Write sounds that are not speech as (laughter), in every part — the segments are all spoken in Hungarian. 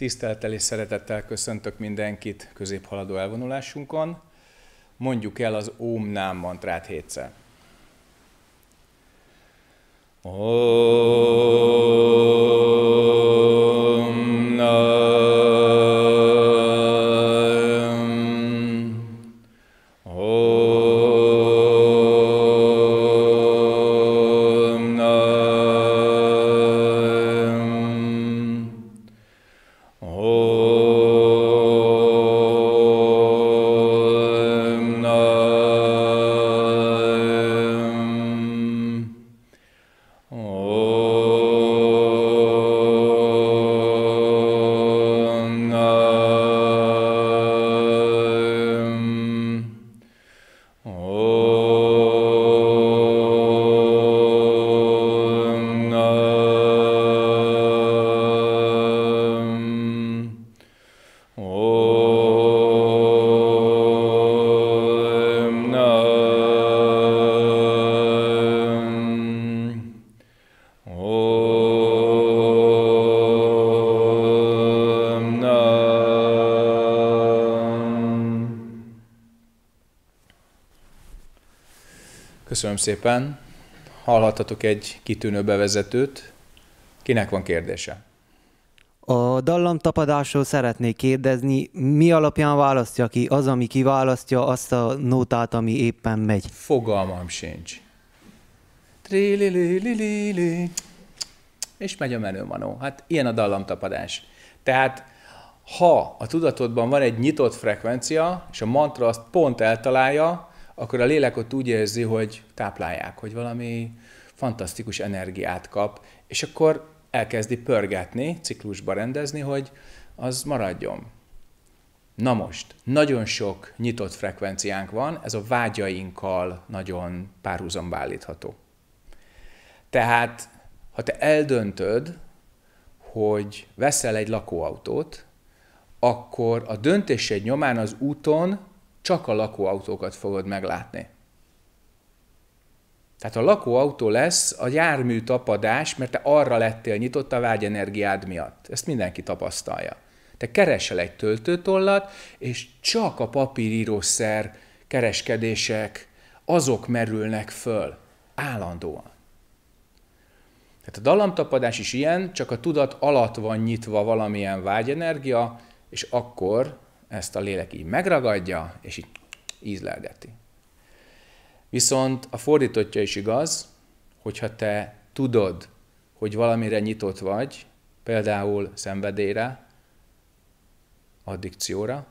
Tisztelettel és szeretettel köszöntök mindenkit középhaladó elvonulásunkon. Mondjuk el az om Nám mantrát hétszer. Om. Köszönöm szépen. Hallhattatok egy kitűnő bevezetőt. Kinek van kérdése? A tapadásról szeretnék kérdezni, mi alapján választja ki az, ami kiválasztja azt a nótát, ami éppen megy? Fogalmam sincs. És megy a menőmanó. Hát ilyen a dallamtapadás. Tehát ha a tudatodban van egy nyitott frekvencia, és a mantra azt pont eltalálja, akkor a lélek ott úgy érzi, hogy táplálják, hogy valami fantasztikus energiát kap, és akkor elkezdi pörgetni, ciklusba rendezni, hogy az maradjon. Na most, nagyon sok nyitott frekvenciánk van, ez a vágyainkkal nagyon párhuzamba állítható. Tehát, ha te eldöntöd, hogy veszel egy lakóautót, akkor a döntésed nyomán az úton csak a lakóautókat fogod meglátni. Tehát a lakóautó lesz a jármű tapadás, mert te arra lettél nyitott a vágyenergiád miatt. Ezt mindenki tapasztalja. Te keresel egy töltőtollat, és csak a papírírószer kereskedések, azok merülnek föl. Állandóan. Tehát a dalamtapadás is ilyen, csak a tudat alatt van nyitva valamilyen vágyenergia, és akkor ezt a lélek így megragadja, és így ízlelgeti. Viszont a fordítottja is igaz, hogyha te tudod, hogy valamire nyitott vagy, például szenvedélyre, addikcióra,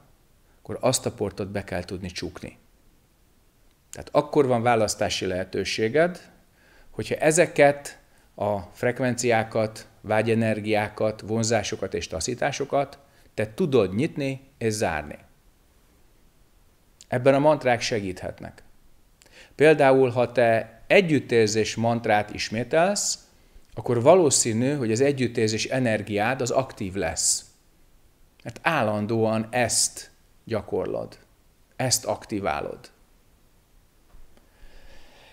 akkor azt a portot be kell tudni csukni. Tehát akkor van választási lehetőséged, hogyha ezeket a frekvenciákat, vágyenergiákat, vonzásokat és taszításokat te tudod nyitni és zárni. Ebben a mantrák segíthetnek. Például, ha te együttérzés mantrát ismételsz, akkor valószínű, hogy az együttérzés energiád az aktív lesz. Mert állandóan ezt gyakorlod, ezt aktiválod.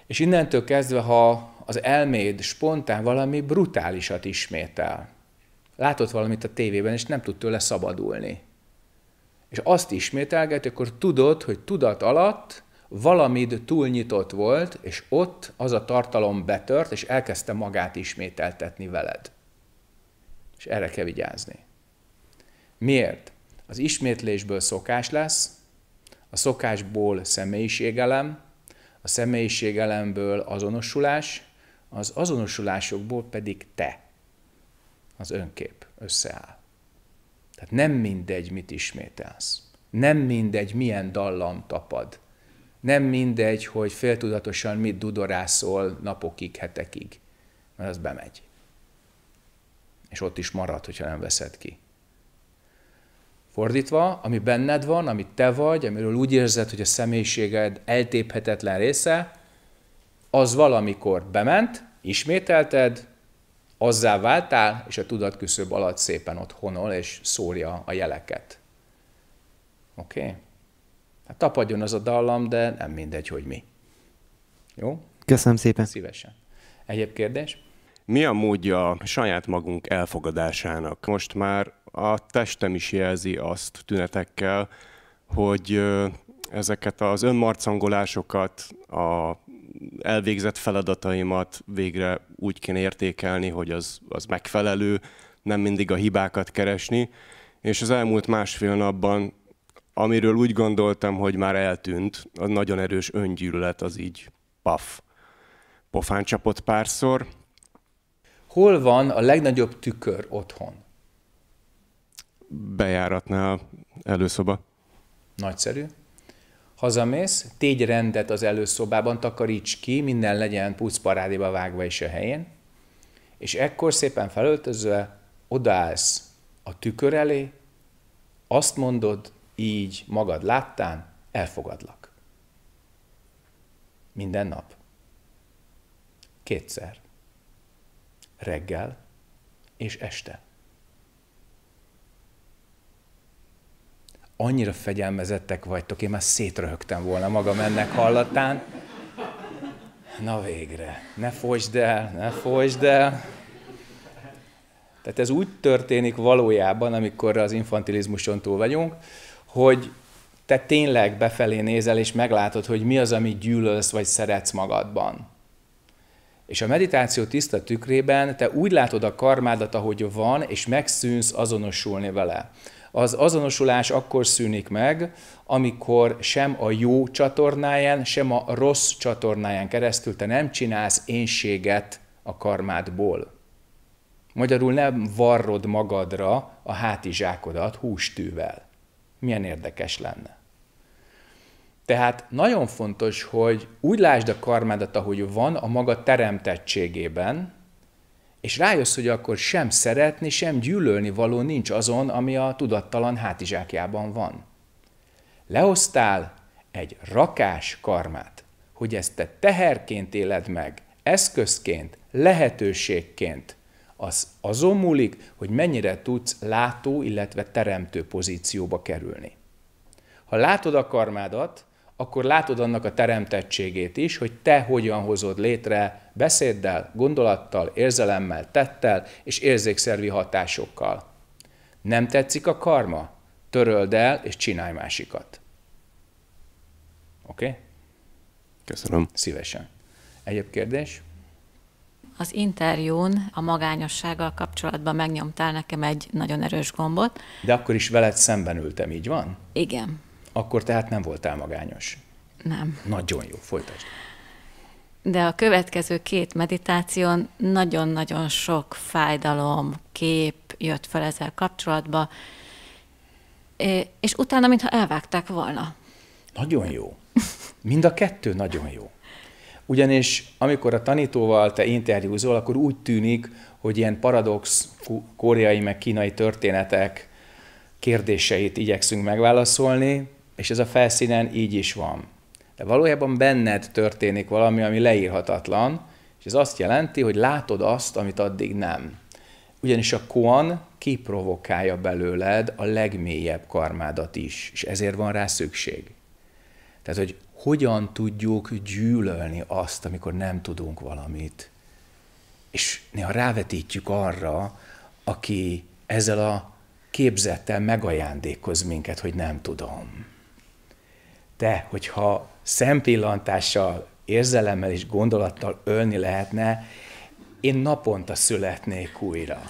És innentől kezdve, ha az elméd spontán valami brutálisat ismétel, látott valamit a tévében, és nem tud tőle szabadulni. És azt ismételget, akkor tudod, hogy tudat alatt valamid túlnyitott volt, és ott az a tartalom betört, és elkezdte magát ismételtetni veled. És erre kell vigyázni. Miért? Az ismétlésből szokás lesz, a szokásból személyiségelem, a személyiségelemből azonosulás, az azonosulásokból pedig te az önkép összeáll. Tehát nem mindegy, mit ismételsz. Nem mindegy, milyen dallam tapad. Nem mindegy, hogy féltudatosan mit dudorászol napokig, hetekig, mert az bemegy. És ott is marad, hogyha nem veszed ki. Fordítva, ami benned van, amit te vagy, amiről úgy érzed, hogy a személyiséged eltéphetetlen része, az valamikor bement, ismételted, azzá váltál, és a tudatküszöb alatt szépen ott honol, és szórja a jeleket. Oké? Okay? Hát tapadjon az a dallam, de nem mindegy, hogy mi. Jó? Köszönöm szépen. Szívesen. Egyéb kérdés? Mi a módja saját magunk elfogadásának? Most már a testem is jelzi azt tünetekkel, hogy ezeket az önmarcangolásokat, a elvégzett feladataimat végre úgy kéne értékelni, hogy az, az megfelelő, nem mindig a hibákat keresni. És az elmúlt másfél napban, amiről úgy gondoltam, hogy már eltűnt, a nagyon erős öngyűlölet az így paf. Pofán csapott párszor. Hol van a legnagyobb tükör otthon? Bejáratnál előszoba. Nagyszerű hazamész, tégy rendet az előszobában, takaríts ki, minden legyen puszparádiba vágva is a helyén, és ekkor szépen felöltözve odaállsz a tükör elé, azt mondod, így magad láttán, elfogadlak. Minden nap. Kétszer. Reggel és este. annyira fegyelmezettek vagytok, én már szétröhögtem volna magam ennek hallatán. Na végre, ne folytsd el, ne folytsd el. Tehát ez úgy történik valójában, amikor az infantilizmuson túl vagyunk, hogy te tényleg befelé nézel, és meglátod, hogy mi az, amit gyűlölsz, vagy szeretsz magadban. És a meditáció tiszta tükrében te úgy látod a karmádat, ahogy van, és megszűnsz azonosulni vele az azonosulás akkor szűnik meg, amikor sem a jó csatornáján, sem a rossz csatornáján keresztül te nem csinálsz énséget a karmádból. Magyarul nem varrod magadra a hátizsákodat hústűvel. Milyen érdekes lenne. Tehát nagyon fontos, hogy úgy lásd a karmádat, ahogy van, a maga teremtettségében, és rájössz, hogy akkor sem szeretni, sem gyűlölni való nincs azon, ami a tudattalan hátizsákjában van. Lehoztál egy rakás karmát, hogy ezt te teherként éled meg, eszközként, lehetőségként, az azon múlik, hogy mennyire tudsz látó, illetve teremtő pozícióba kerülni. Ha látod a karmádat, akkor látod annak a teremtettségét is, hogy te hogyan hozod létre beszéddel, gondolattal, érzelemmel, tettel és érzékszervi hatásokkal. Nem tetszik a karma? Töröld el és csinálj másikat. Oké? Okay? Köszönöm. Szívesen. Egyéb kérdés? Az interjún a magányossággal kapcsolatban megnyomtál nekem egy nagyon erős gombot. De akkor is veled szemben ültem, így van? Igen. Akkor tehát nem voltál magányos. Nem. Nagyon jó, folytasd. De a következő két meditáción nagyon-nagyon sok fájdalom, kép jött fel ezzel kapcsolatba, és utána, mintha elvágták volna. Nagyon jó. Mind a kettő nagyon jó. Ugyanis amikor a tanítóval te interjúzol, akkor úgy tűnik, hogy ilyen paradox koreai meg kínai történetek kérdéseit igyekszünk megválaszolni, és ez a felszínen így is van. De valójában benned történik valami, ami leírhatatlan, és ez azt jelenti, hogy látod azt, amit addig nem. Ugyanis a koan kiprovokálja belőled a legmélyebb karmádat is, és ezért van rá szükség. Tehát, hogy hogyan tudjuk gyűlölni azt, amikor nem tudunk valamit. És néha rávetítjük arra, aki ezzel a képzettel megajándékoz minket, hogy nem tudom te, hogyha szempillantással, érzelemmel és gondolattal ölni lehetne, én naponta születnék újra.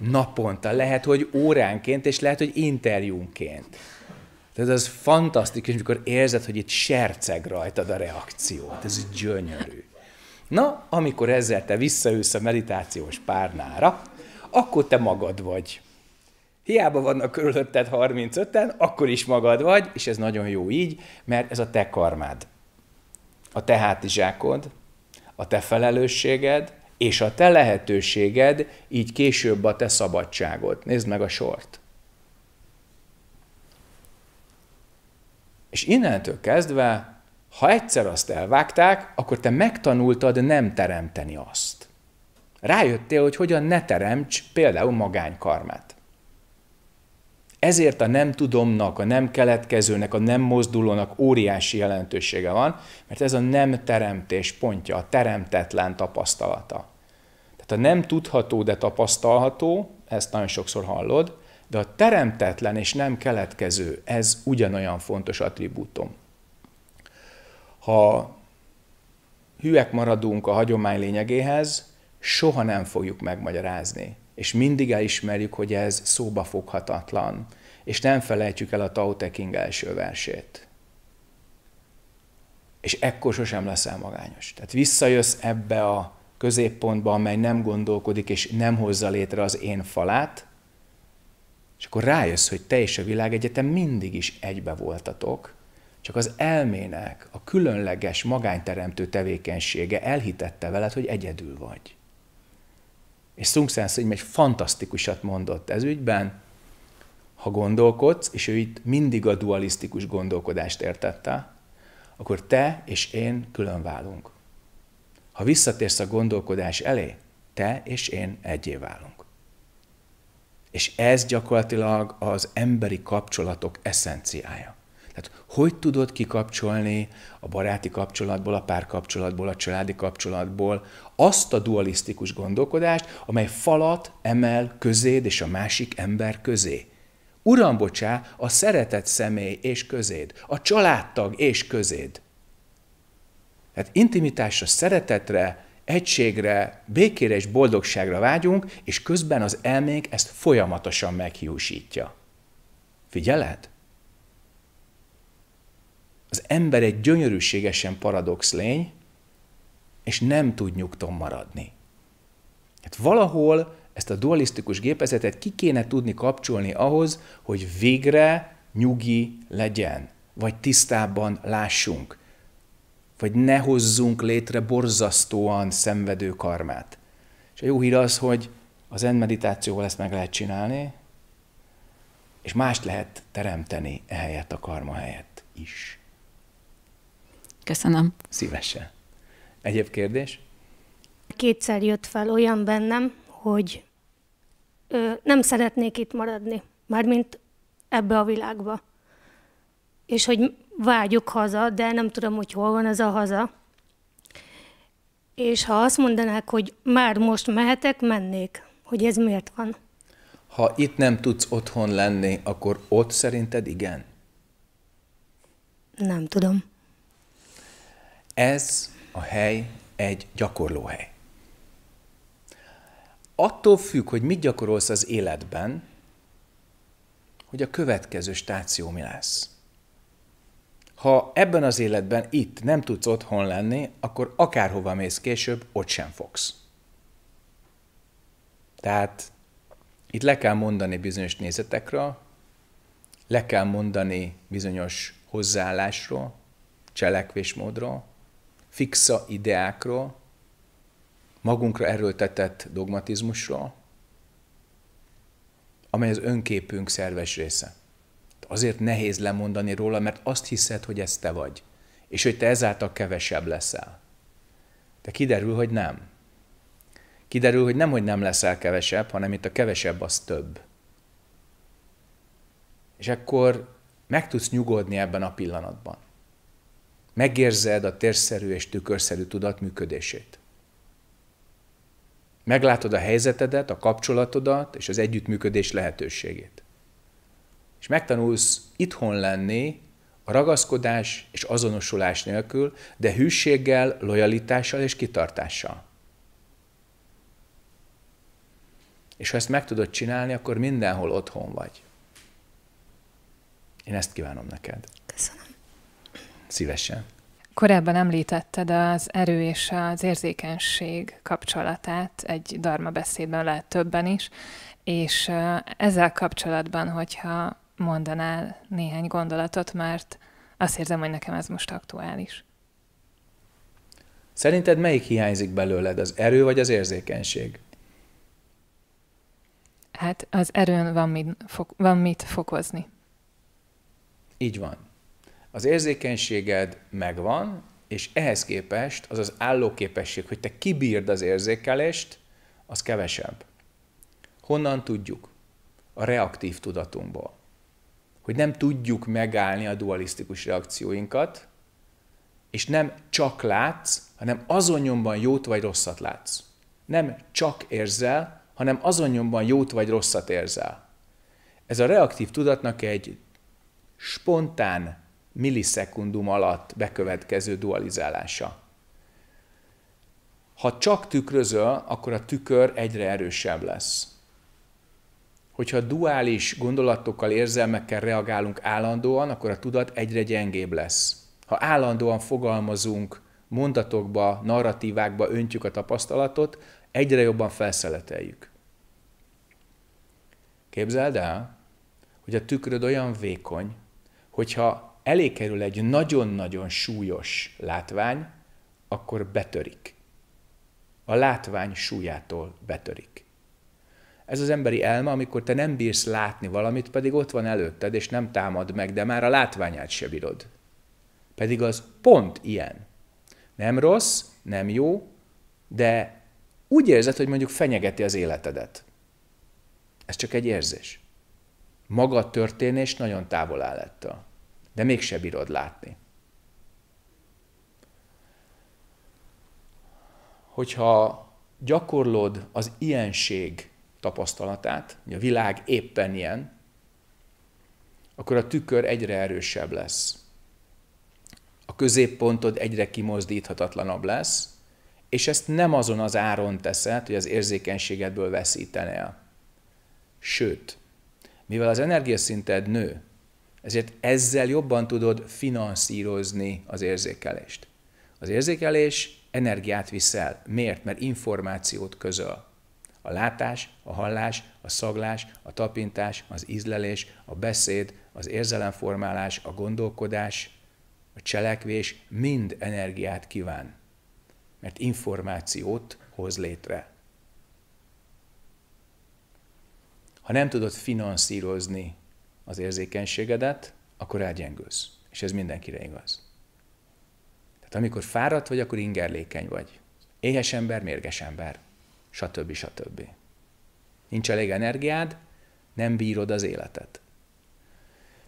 Naponta. Lehet, hogy óránként, és lehet, hogy interjúnként. Tehát az fantasztikus, amikor érzed, hogy itt serceg rajtad a reakciót. Ez gyönyörű. Na, amikor ezzel te visszaülsz a meditációs párnára, akkor te magad vagy. Hiába vannak körülötted 35-en, akkor is magad vagy, és ez nagyon jó így, mert ez a te karmád. A te hátizsákod, a te felelősséged, és a te lehetőséged, így később a te szabadságod. Nézd meg a sort. És innentől kezdve, ha egyszer azt elvágták, akkor te megtanultad nem teremteni azt. Rájöttél, hogy hogyan ne teremts például magánykarmát. Ezért a nem tudomnak, a nem keletkezőnek, a nem mozdulónak óriási jelentősége van, mert ez a nem teremtés pontja, a teremtetlen tapasztalata. Tehát a nem tudható, de tapasztalható, ezt nagyon sokszor hallod, de a teremtetlen és nem keletkező, ez ugyanolyan fontos attribútum. Ha hűek maradunk a hagyomány lényegéhez, soha nem fogjuk megmagyarázni, és mindig elismerjük, hogy ez szóba foghatatlan, és nem felejtjük el a Tao Te King első versét. És ekkor sosem leszel magányos. Tehát visszajössz ebbe a középpontba, amely nem gondolkodik és nem hozza létre az én falát, és akkor rájössz, hogy te és a világegyetem mindig is egybe voltatok, csak az elmének a különleges magányteremtő tevékenysége elhitette veled, hogy egyedül vagy. És Sung Sanszim egy fantasztikusat mondott ez ügyben, ha gondolkodsz, és ő itt mindig a dualisztikus gondolkodást értette, akkor te és én külön válunk. Ha visszatérsz a gondolkodás elé, te és én egyé válunk. És ez gyakorlatilag az emberi kapcsolatok eszenciája. Tehát hogy tudod kikapcsolni a baráti kapcsolatból, a párkapcsolatból, a családi kapcsolatból azt a dualisztikus gondolkodást, amely falat emel közéd és a másik ember közé. Uram, bocsá, a szeretett személy és közéd, a családtag és közéd. Tehát intimitásra, szeretetre, egységre, békére és boldogságra vágyunk, és közben az elménk ezt folyamatosan meghiúsítja. Figyeled? Az ember egy gyönyörűségesen paradox lény, és nem tud nyugton maradni. Hát valahol ezt a dualisztikus gépezetet ki kéne tudni kapcsolni ahhoz, hogy végre nyugi legyen, vagy tisztában lássunk, vagy ne hozzunk létre borzasztóan szenvedő karmát. És a jó hír az, hogy az en meditációval ezt meg lehet csinálni, és mást lehet teremteni ehelyett a karma helyett is. Köszönöm. Szívesen. Egyéb kérdés? Kétszer jött fel olyan bennem, hogy ö, nem szeretnék itt maradni, mármint ebbe a világba. És hogy vágyok haza, de nem tudom, hogy hol van ez a haza. És ha azt mondanák, hogy már most mehetek, mennék. Hogy ez miért van? Ha itt nem tudsz otthon lenni, akkor ott szerinted igen? Nem tudom. Ez a hely egy gyakorlóhely. Attól függ, hogy mit gyakorolsz az életben, hogy a következő stáció mi lesz. Ha ebben az életben itt nem tudsz otthon lenni, akkor akárhova mész később, ott sem fogsz. Tehát itt le kell mondani bizonyos nézetekről, le kell mondani bizonyos hozzáállásról, cselekvésmódról, fixa ideákról, magunkra erőltetett dogmatizmusról, amely az önképünk szerves része. Azért nehéz lemondani róla, mert azt hiszed, hogy ez te vagy, és hogy te ezáltal kevesebb leszel. De kiderül, hogy nem. Kiderül, hogy nem, hogy nem leszel kevesebb, hanem itt a kevesebb az több. És akkor meg tudsz nyugodni ebben a pillanatban megérzed a térszerű és tükörszerű tudat működését. Meglátod a helyzetedet, a kapcsolatodat és az együttműködés lehetőségét. És megtanulsz itthon lenni a ragaszkodás és azonosulás nélkül, de hűséggel, lojalitással és kitartással. És ha ezt meg tudod csinálni, akkor mindenhol otthon vagy. Én ezt kívánom neked. Szívesen. Korábban említetted az erő és az érzékenység kapcsolatát, egy darma beszédben lehet többen is, és ezzel kapcsolatban, hogyha mondanál néhány gondolatot, mert azt érzem, hogy nekem ez most aktuális. Szerinted melyik hiányzik belőled, az erő vagy az érzékenység? Hát az erőn van mit, fok, van mit fokozni. Így van az érzékenységed megvan, és ehhez képest az az állóképesség, hogy te kibírd az érzékelést, az kevesebb. Honnan tudjuk? A reaktív tudatunkból. Hogy nem tudjuk megállni a dualisztikus reakcióinkat, és nem csak látsz, hanem azon nyomban jót vagy rosszat látsz. Nem csak érzel, hanem azon nyomban jót vagy rosszat érzel. Ez a reaktív tudatnak egy spontán millisekundum alatt bekövetkező dualizálása. Ha csak tükrözöl, akkor a tükör egyre erősebb lesz. Hogyha duális gondolatokkal, érzelmekkel reagálunk állandóan, akkor a tudat egyre gyengébb lesz. Ha állandóan fogalmazunk, mondatokba, narratívákba öntjük a tapasztalatot, egyre jobban felszeleteljük. Képzeld el, hogy a tükröd olyan vékony, hogyha elé kerül egy nagyon-nagyon súlyos látvány, akkor betörik. A látvány súlyától betörik. Ez az emberi elme, amikor te nem bírsz látni valamit, pedig ott van előtted, és nem támad meg, de már a látványát se bírod. Pedig az pont ilyen. Nem rossz, nem jó, de úgy érzed, hogy mondjuk fenyegeti az életedet. Ez csak egy érzés. Maga a történés nagyon távol áll ettől de mégse bírod látni. Hogyha gyakorlod az ilyenség tapasztalatát, hogy a világ éppen ilyen, akkor a tükör egyre erősebb lesz. A középpontod egyre kimozdíthatatlanabb lesz, és ezt nem azon az áron teszed, hogy az érzékenységedből veszítenél. Sőt, mivel az energiaszinted nő, ezért ezzel jobban tudod finanszírozni az érzékelést. Az érzékelés energiát viszel. Miért? Mert információt közöl. A látás, a hallás, a szaglás, a tapintás, az ízlelés, a beszéd, az érzelemformálás, a gondolkodás, a cselekvés mind energiát kíván, mert információt hoz létre. Ha nem tudod finanszírozni az érzékenységedet, akkor elgyengülsz. És ez mindenkire igaz. Tehát amikor fáradt vagy, akkor ingerlékeny vagy. Éhes ember, mérges ember, stb. stb. Nincs elég energiád, nem bírod az életet.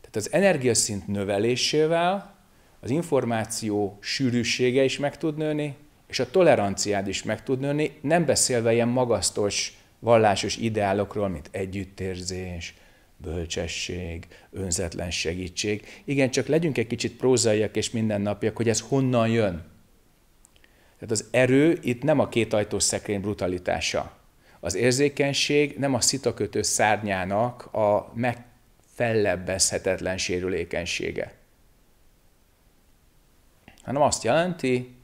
Tehát az energiaszint növelésével az információ sűrűsége is meg tud nőni, és a toleranciád is meg tud nőni, nem beszélve ilyen magasztos vallásos ideálokról, mint együttérzés, bölcsesség, önzetlen segítség. Igen, csak legyünk egy kicsit prózaiak és mindennapiak, hogy ez honnan jön. Tehát az erő itt nem a két szekrény brutalitása. Az érzékenység nem a szitakötő szárnyának a megfellebbezhetetlen sérülékenysége. Hanem azt jelenti,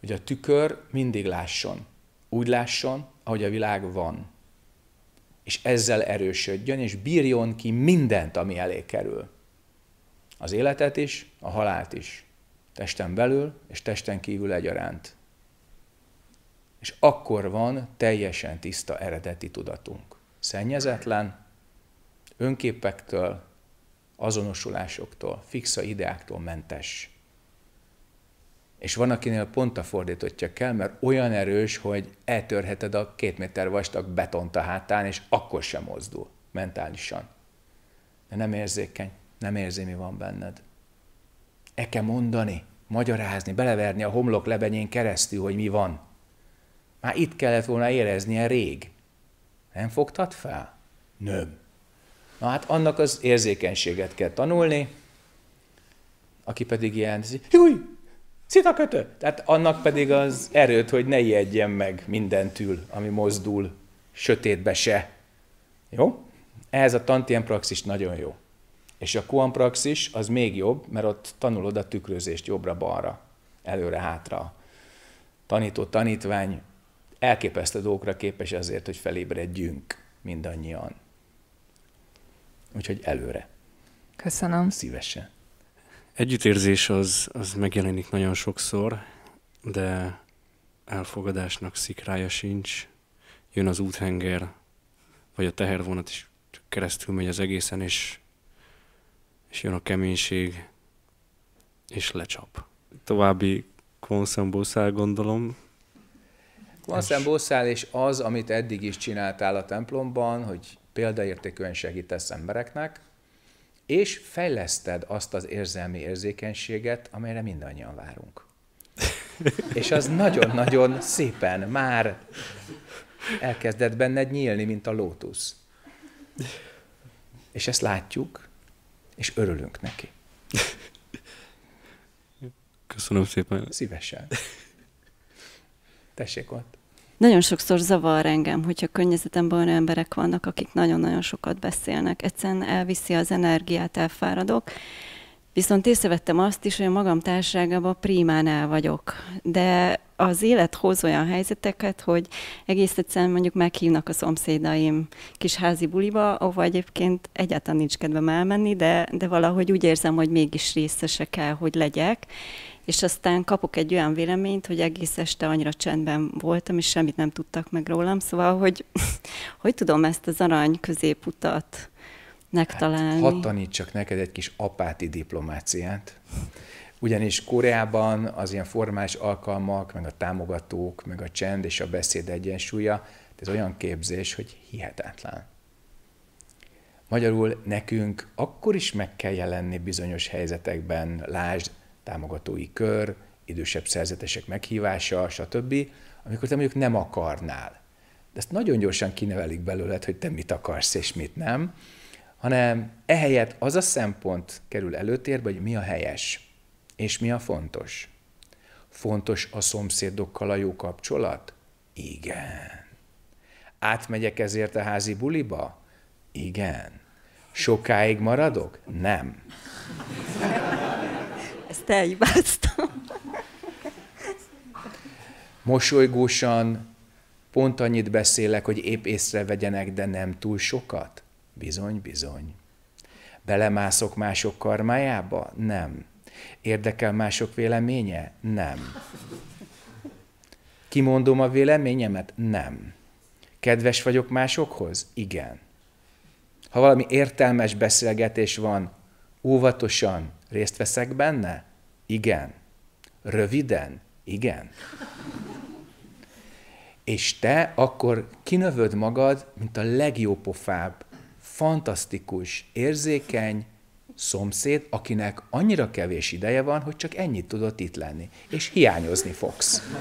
hogy a tükör mindig lásson. Úgy lásson, ahogy a világ van és ezzel erősödjön, és bírjon ki mindent, ami elé kerül. Az életet is, a halált is. Testen belül és testen kívül egyaránt. És akkor van teljesen tiszta eredeti tudatunk. Szennyezetlen, önképektől, azonosulásoktól, fixa ideáktól mentes. És van, akinél pont a fordítottja kell, mert olyan erős, hogy eltörheted a két méter vastag betont a hátán, és akkor sem mozdul mentálisan. De nem érzékeny, nem érzi, mi van benned. E kell mondani, magyarázni, beleverni a homlok lebenyén keresztül, hogy mi van. Már itt kellett volna éreznie rég. Nem fogtad fel? Nem. Na hát annak az érzékenységet kell tanulni, aki pedig ilyen, hogy Szita kötő. Tehát annak pedig az erőt, hogy ne ijedjen meg mindentől, ami mozdul, sötétbe se. Jó? Ehhez a tantien praxis nagyon jó. És a kuan praxis az még jobb, mert ott tanulod a tükrözést jobbra-balra, előre-hátra. Tanító, tanítvány, elképesztő dolgokra képes azért, hogy felébredjünk mindannyian. Úgyhogy előre. Köszönöm. Szívesen. Együttérzés az, az megjelenik nagyon sokszor, de elfogadásnak szikrája sincs. Jön az úthenger, vagy a tehervonat is keresztül megy az egészen, és, és jön a keménység, és lecsap. További konszembószál gondolom. Konszembószál és az, amit eddig is csináltál a templomban, hogy példaértékűen segítesz embereknek, és fejleszted azt az érzelmi érzékenységet, amelyre mindannyian várunk. (laughs) és az nagyon-nagyon szépen már elkezdett benned nyílni, mint a lótusz. És ezt látjuk, és örülünk neki. Köszönöm szépen. Szívesen. Tessék ott. Nagyon sokszor zavar engem, hogyha környezetemben olyan emberek vannak, akik nagyon-nagyon sokat beszélnek. Egyszerűen elviszi az energiát, elfáradok, Viszont észrevettem azt is, hogy a magam társágában prímánál vagyok. De az élet hoz olyan helyzeteket, hogy egész egyszerűen mondjuk meghívnak a szomszédaim kis házi buliba, ahova egyébként egyáltalán nincs kedvem elmenni, de, de valahogy úgy érzem, hogy mégis részese kell, hogy legyek. És aztán kapok egy olyan véleményt, hogy egész este annyira csendben voltam, és semmit nem tudtak meg rólam. Szóval, hogy (laughs) hogy tudom ezt az arany középutat hát, Hadd tanítsak neked egy kis apáti diplomáciát, ugyanis Koreában az ilyen formális alkalmak, meg a támogatók, meg a csend és a beszéd egyensúlya, ez olyan képzés, hogy hihetetlen. Magyarul nekünk akkor is meg kell jelenni bizonyos helyzetekben, lásd, támogatói kör, idősebb szerzetesek meghívása, stb., amikor te mondjuk nem akarnál. De ezt nagyon gyorsan kinevelik belőled, hogy te mit akarsz és mit nem hanem ehelyett az a szempont kerül előtérbe, hogy mi a helyes, és mi a fontos. Fontos a szomszédokkal a jó kapcsolat? Igen. Átmegyek ezért a házi buliba? Igen. Sokáig maradok? Nem. Ezt elhibáztam. Mosolygósan pont annyit beszélek, hogy épp észrevegyenek, de nem túl sokat. Bizony, bizony. Belemászok mások karmájába? Nem. Érdekel mások véleménye? Nem. Kimondom a véleményemet? Nem. Kedves vagyok másokhoz? Igen. Ha valami értelmes beszélgetés van, óvatosan részt veszek benne? Igen. Röviden? Igen. És te akkor kinövöd magad, mint a legjópofább fantasztikus, érzékeny szomszéd, akinek annyira kevés ideje van, hogy csak ennyit tudott itt lenni, és hiányozni fogsz.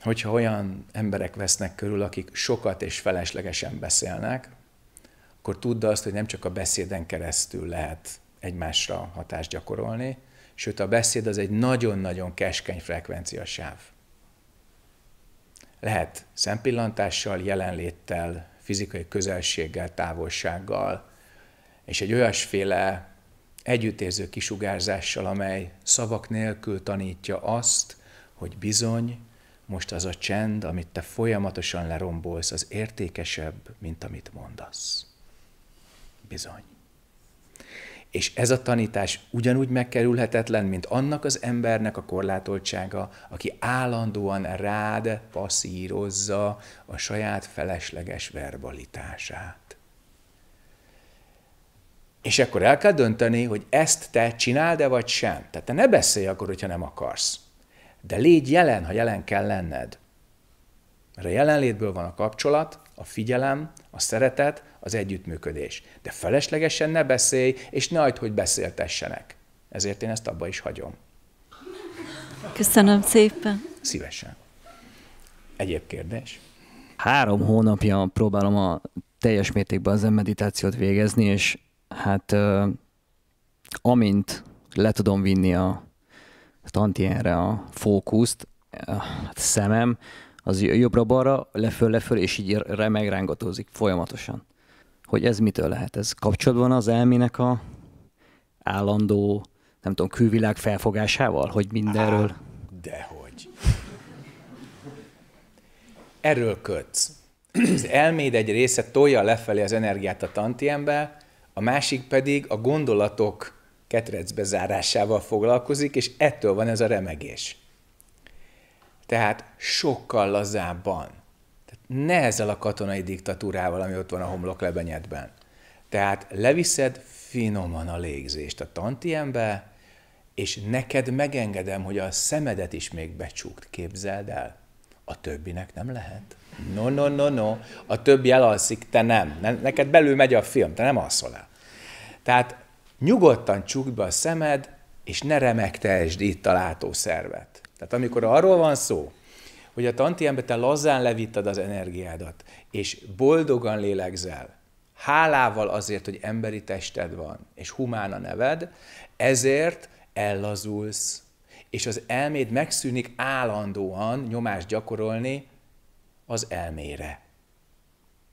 Hogyha olyan emberek vesznek körül, akik sokat és feleslegesen beszélnek, akkor tudd azt, hogy nem csak a beszéden keresztül lehet egymásra hatást gyakorolni, sőt a beszéd az egy nagyon-nagyon keskeny frekvencia sáv lehet szempillantással, jelenléttel, fizikai közelséggel, távolsággal, és egy olyasféle együttérző kisugárzással, amely szavak nélkül tanítja azt, hogy bizony, most az a csend, amit te folyamatosan lerombolsz, az értékesebb, mint amit mondasz. Bizony. És ez a tanítás ugyanúgy megkerülhetetlen, mint annak az embernek a korlátoltsága, aki állandóan rád passzírozza a saját felesleges verbalitását. És akkor el kell dönteni, hogy ezt te csináld-e vagy sem. Tehát te ne beszélj akkor, hogyha nem akarsz. De légy jelen, ha jelen kell lenned. Mert a jelenlétből van a kapcsolat, a figyelem, a szeretet, az együttműködés. De feleslegesen ne beszélj, és ne hagyd, hogy beszéltessenek. Ezért én ezt abba is hagyom. Köszönöm szépen. Szívesen. Egyéb kérdés? Három hónapja próbálom a teljes mértékben az meditációt végezni, és hát amint le tudom vinni a tantienre a fókuszt, hát a szemem, az jobbra-balra, leföl-leföl, és így remegrángatózik folyamatosan hogy ez mitől lehet. Ez kapcsolatban az elmének a állandó, nem tudom, külvilág felfogásával, hogy mindenről... Á, dehogy. Erről kötsz. Az elméd egy része tolja lefelé az energiát a tantiembe, a másik pedig a gondolatok ketrecbe zárásával foglalkozik, és ettől van ez a remegés. Tehát sokkal lazábban, ne ezzel a katonai diktatúrával, ami ott van a homlok lebenyedben. Tehát leviszed finoman a légzést a tantiembe, és neked megengedem, hogy a szemedet is még becsukt képzeld el. A többinek nem lehet. No, no, no, no. A többi elalszik, te nem. Neked belül megy a film, te nem alszol el. Tehát nyugodtan csukd be a szemed, és ne remegtesd itt a látószervet. Tehát amikor arról van szó, hogy a tantiembe te lazán levitted az energiádat, és boldogan lélegzel, hálával azért, hogy emberi tested van, és humán a neved, ezért ellazulsz, és az elméd megszűnik állandóan nyomást gyakorolni az elmére.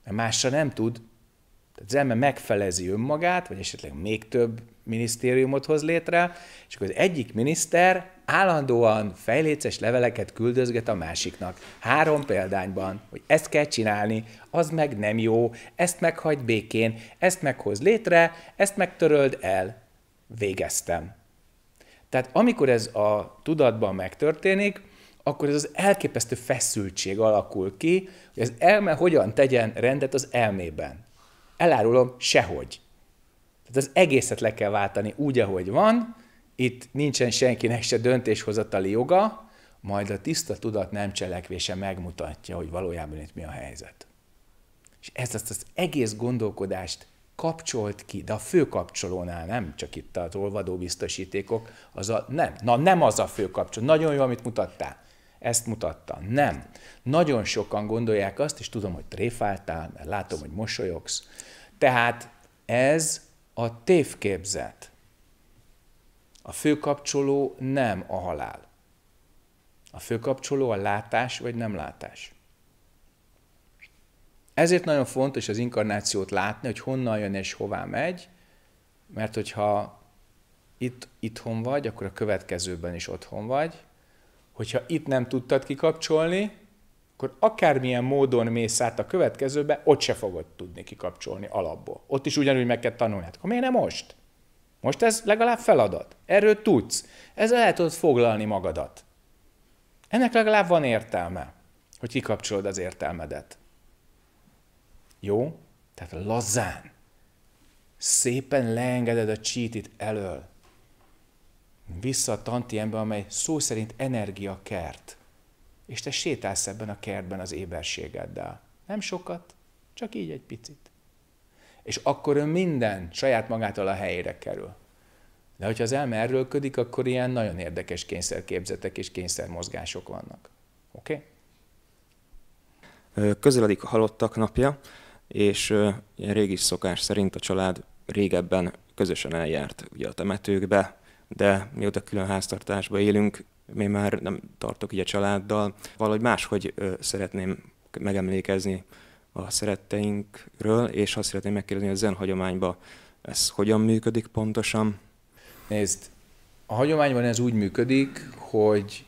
Mert másra nem tud. Tehát az elme megfelezi önmagát, vagy esetleg még több minisztériumot hoz létre, és akkor az egyik miniszter állandóan fejléces leveleket küldözget a másiknak. Három példányban, hogy ezt kell csinálni, az meg nem jó, ezt meghagy békén, ezt meghoz létre, ezt megtöröld el. Végeztem. Tehát amikor ez a tudatban megtörténik, akkor ez az elképesztő feszültség alakul ki, hogy az elme hogyan tegyen rendet az elmében. Elárulom, sehogy. Tehát az egészet le kell váltani úgy, ahogy van, itt nincsen senkinek se döntéshozatali joga, majd a tiszta tudat nem cselekvése megmutatja, hogy valójában itt mi a helyzet. És ezt azt az egész gondolkodást kapcsolt ki, de a fő kapcsolónál nem csak itt az olvadó biztosítékok, az a, nem, na nem az a fő kapcsoló, nagyon jó, amit mutattál. Ezt mutatta. Nem. Nagyon sokan gondolják azt, és tudom, hogy tréfáltál, mert látom, hogy mosolyogsz. Tehát ez a tévképzet. A főkapcsoló nem a halál. A főkapcsoló a látás vagy nem látás. Ezért nagyon fontos az inkarnációt látni, hogy honnan jön és hová megy, mert hogyha itt itthon vagy, akkor a következőben is otthon vagy. Hogyha itt nem tudtad kikapcsolni, akkor akármilyen módon mész át a következőbe, ott se fogod tudni kikapcsolni alapból. Ott is ugyanúgy meg kell tanulni. Hát akkor miért nem most? Most ez legalább feladat. Erről tudsz. Ezzel el tudod foglalni magadat. Ennek legalább van értelme, hogy kikapcsolod az értelmedet. Jó? Tehát lazán. Szépen leengeded a csítit elől. Vissza a tantiembe, amely szó szerint energia kert, És te sétálsz ebben a kertben az éberségeddel. Nem sokat, csak így egy picit és akkor ő minden saját magától a helyére kerül. De hogyha az elme erőlködik, akkor ilyen nagyon érdekes kényszerképzetek és kényszermozgások vannak. Oké? Okay? Közeledik a halottak napja, és régi szokás szerint a család régebben közösen eljárt ugye a temetőkbe, de mióta külön háztartásba élünk, mi már nem tartok így a családdal, valahogy máshogy szeretném megemlékezni a szeretteinkről, és azt szeretném megkérdezni, hogy a zenhagyományban ez hogyan működik pontosan? Nézd, a hagyományban ez úgy működik, hogy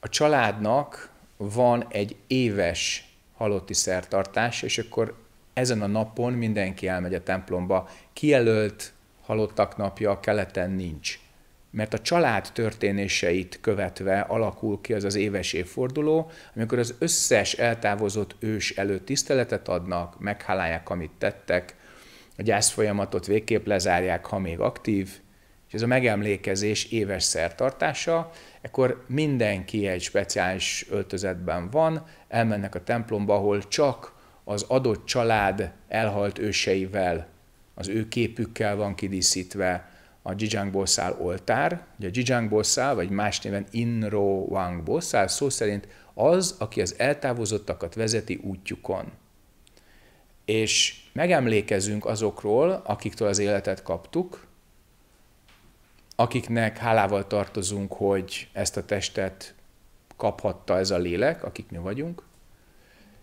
a családnak van egy éves halotti szertartás, és akkor ezen a napon mindenki elmegy a templomba. Kijelölt halottak napja keleten nincs mert a család történéseit követve alakul ki az az éves évforduló, amikor az összes eltávozott ős előtt tiszteletet adnak, meghálálják, amit tettek, a gyászfolyamatot végképp lezárják, ha még aktív, és ez a megemlékezés éves szertartása, ekkor mindenki egy speciális öltözetben van, elmennek a templomba, ahol csak az adott család elhalt őseivel, az ő képükkel van kidíszítve, a Zsidzsang Bosszál oltár, ugye a Zsidzsang Bosszál, vagy más néven Inro Wang Bosszál, szó szerint az, aki az eltávozottakat vezeti útjukon. És megemlékezünk azokról, akiktől az életet kaptuk, akiknek hálával tartozunk, hogy ezt a testet kaphatta ez a lélek, akik mi vagyunk,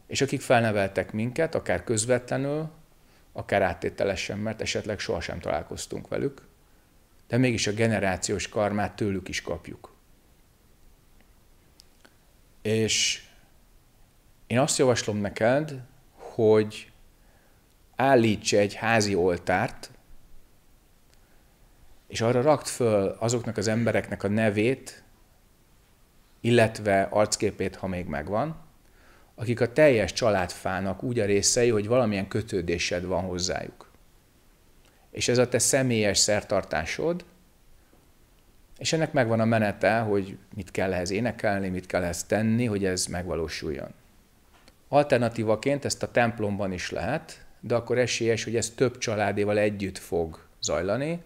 és akik felneveltek minket, akár közvetlenül, akár áttételesen, mert esetleg sohasem találkoztunk velük, de mégis a generációs karmát tőlük is kapjuk. És én azt javaslom neked, hogy állíts egy házi oltárt, és arra rakt föl azoknak az embereknek a nevét, illetve arcképét, ha még megvan, akik a teljes családfának úgy a részei, hogy valamilyen kötődésed van hozzájuk és ez a te személyes szertartásod, és ennek megvan a menete, hogy mit kell ehhez énekelni, mit kell ehhez tenni, hogy ez megvalósuljon. Alternatívaként ezt a templomban is lehet, de akkor esélyes, hogy ez több családéval együtt fog zajlani,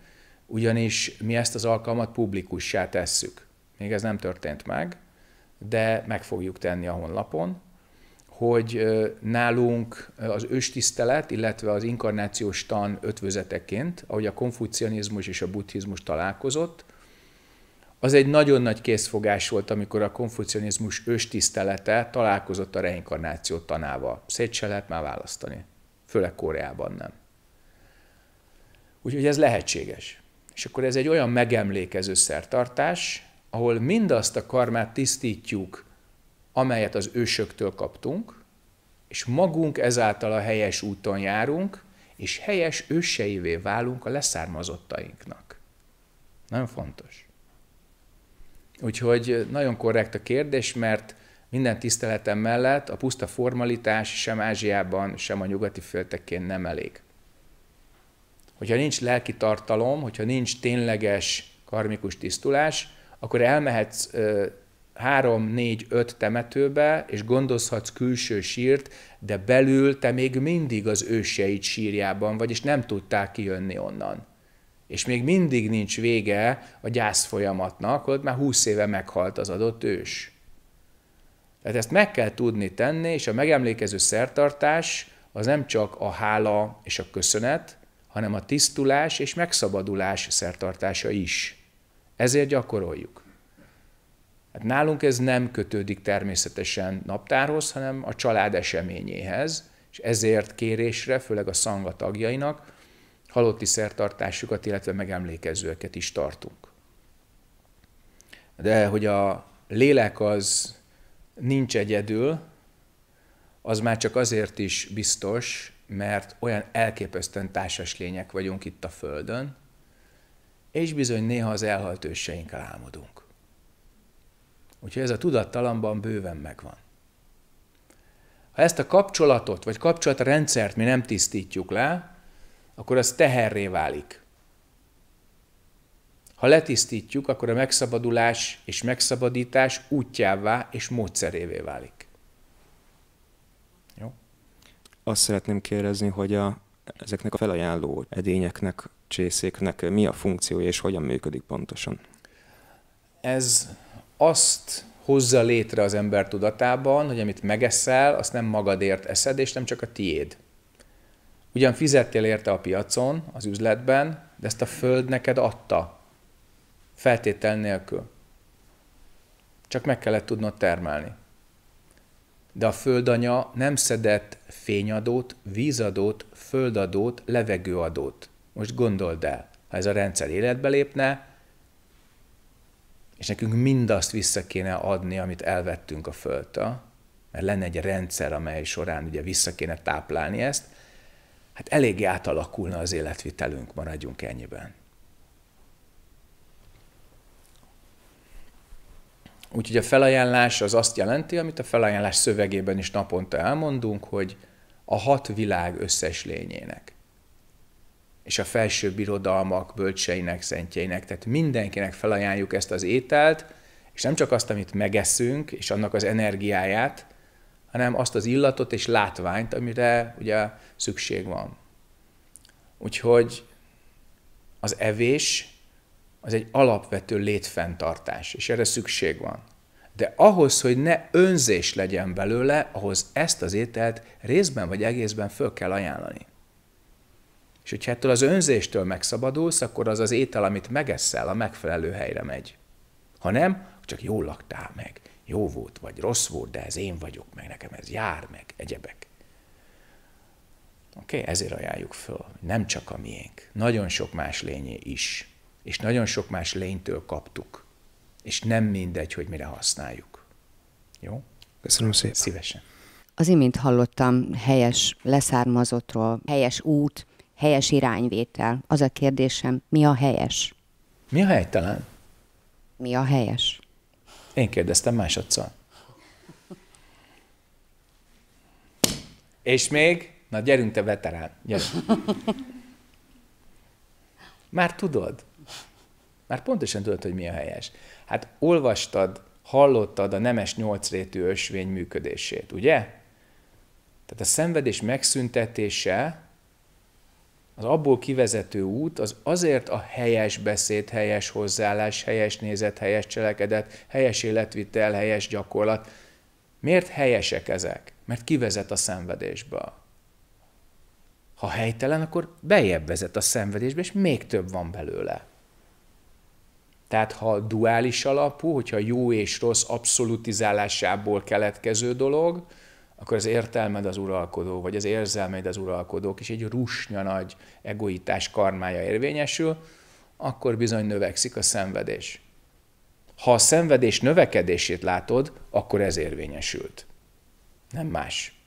ugyanis mi ezt az alkalmat publikussá tesszük. Még ez nem történt meg, de meg fogjuk tenni a honlapon, hogy nálunk az őstisztelet, illetve az inkarnációs tan ötvözeteként, ahogy a konfucianizmus és a buddhizmus találkozott, az egy nagyon nagy készfogás volt, amikor a konfucianizmus őstisztelete találkozott a reinkarnáció tanával. Szét se lehet már választani, főleg Koreában nem. Úgyhogy ez lehetséges. És akkor ez egy olyan megemlékező szertartás, ahol mindazt a karmát tisztítjuk, amelyet az ősöktől kaptunk, és magunk ezáltal a helyes úton járunk, és helyes őseivé válunk a leszármazottainknak. Nagyon fontos. Úgyhogy nagyon korrekt a kérdés, mert minden tiszteletem mellett a puszta formalitás sem Ázsiában, sem a nyugati féltekén nem elég. Hogyha nincs lelki tartalom, hogyha nincs tényleges karmikus tisztulás, akkor elmehetsz három, négy, öt temetőbe, és gondozhatsz külső sírt, de belül te még mindig az őseid sírjában vagy, és nem tudták kijönni onnan. És még mindig nincs vége a gyász folyamatnak, ott már húsz éve meghalt az adott ős. Tehát ezt meg kell tudni tenni, és a megemlékező szertartás az nem csak a hála és a köszönet, hanem a tisztulás és megszabadulás szertartása is. Ezért gyakoroljuk. Hát nálunk ez nem kötődik természetesen naptárhoz, hanem a család eseményéhez, és ezért kérésre, főleg a szanga tagjainak, halotti szertartásukat, illetve megemlékezőeket is tartunk. De hogy a lélek az nincs egyedül, az már csak azért is biztos, mert olyan elképesztően társas lények vagyunk itt a Földön, és bizony néha az elhalt álmodunk. Úgyhogy ez a tudattalamban bőven megvan. Ha ezt a kapcsolatot, vagy kapcsolatrendszert mi nem tisztítjuk le, akkor az teherré válik. Ha letisztítjuk, akkor a megszabadulás és megszabadítás útjává és módszerévé válik. Jó? Azt szeretném kérdezni, hogy a, ezeknek a felajánló edényeknek, csészéknek mi a funkciója és hogyan működik pontosan? Ez azt hozza létre az ember tudatában, hogy amit megeszel, azt nem magadért eszed, és nem csak a tiéd. Ugyan fizettél érte a piacon, az üzletben, de ezt a föld neked adta. Feltétel nélkül. Csak meg kellett tudnod termelni. De a földanya nem szedett fényadót, vízadót, földadót, levegőadót. Most gondold el, ha ez a rendszer életbe lépne, és nekünk mindazt vissza kéne adni, amit elvettünk a Földtől, mert lenne egy rendszer, amely során ugye vissza kéne táplálni ezt, hát eléggé átalakulna az életvitelünk, maradjunk ennyiben. Úgyhogy a felajánlás az azt jelenti, amit a felajánlás szövegében is naponta elmondunk, hogy a hat világ összes lényének és a felső birodalmak bölcseinek, szentjeinek. Tehát mindenkinek felajánljuk ezt az ételt, és nem csak azt, amit megeszünk, és annak az energiáját, hanem azt az illatot és látványt, amire ugye szükség van. Úgyhogy az evés az egy alapvető létfenntartás, és erre szükség van. De ahhoz, hogy ne önzés legyen belőle, ahhoz ezt az ételt részben vagy egészben föl kell ajánlani. És hogyha ettől az önzéstől megszabadulsz, akkor az az étel, amit megeszel, a megfelelő helyre megy. Ha nem, csak jól laktál meg, jó volt, vagy rossz volt, de ez én vagyok, meg nekem ez jár, meg egyebek. Oké, okay? ezért ajánljuk föl, nem csak a miénk, nagyon sok más lényé is, és nagyon sok más lénytől kaptuk, és nem mindegy, hogy mire használjuk. Jó? Köszönöm szépen. Szívesen. Az imént hallottam helyes leszármazottról, helyes út, helyes irányvétel. Az a kérdésem, mi a helyes? Mi a helytelen? Mi a helyes? Én kérdeztem másodszor. És még? Na gyerünk, te veterán, gyerünk. Már tudod. Már pontosan tudod, hogy mi a helyes. Hát olvastad, hallottad a nemes nyolcrétű ösvény működését, ugye? Tehát a szenvedés megszüntetése az abból kivezető út az azért a helyes beszéd, helyes hozzáállás, helyes nézet, helyes cselekedet, helyes életvitel, helyes gyakorlat. Miért helyesek ezek? Mert kivezet a szenvedésbe. Ha helytelen, akkor bejebb vezet a szenvedésbe, és még több van belőle. Tehát ha duális alapú, hogyha jó és rossz abszolutizálásából keletkező dolog, akkor az értelmed az uralkodó, vagy az érzelmeid az uralkodók, és egy rusnya nagy egoitás karmája érvényesül, akkor bizony növekszik a szenvedés. Ha a szenvedés növekedését látod, akkor ez érvényesült. Nem más.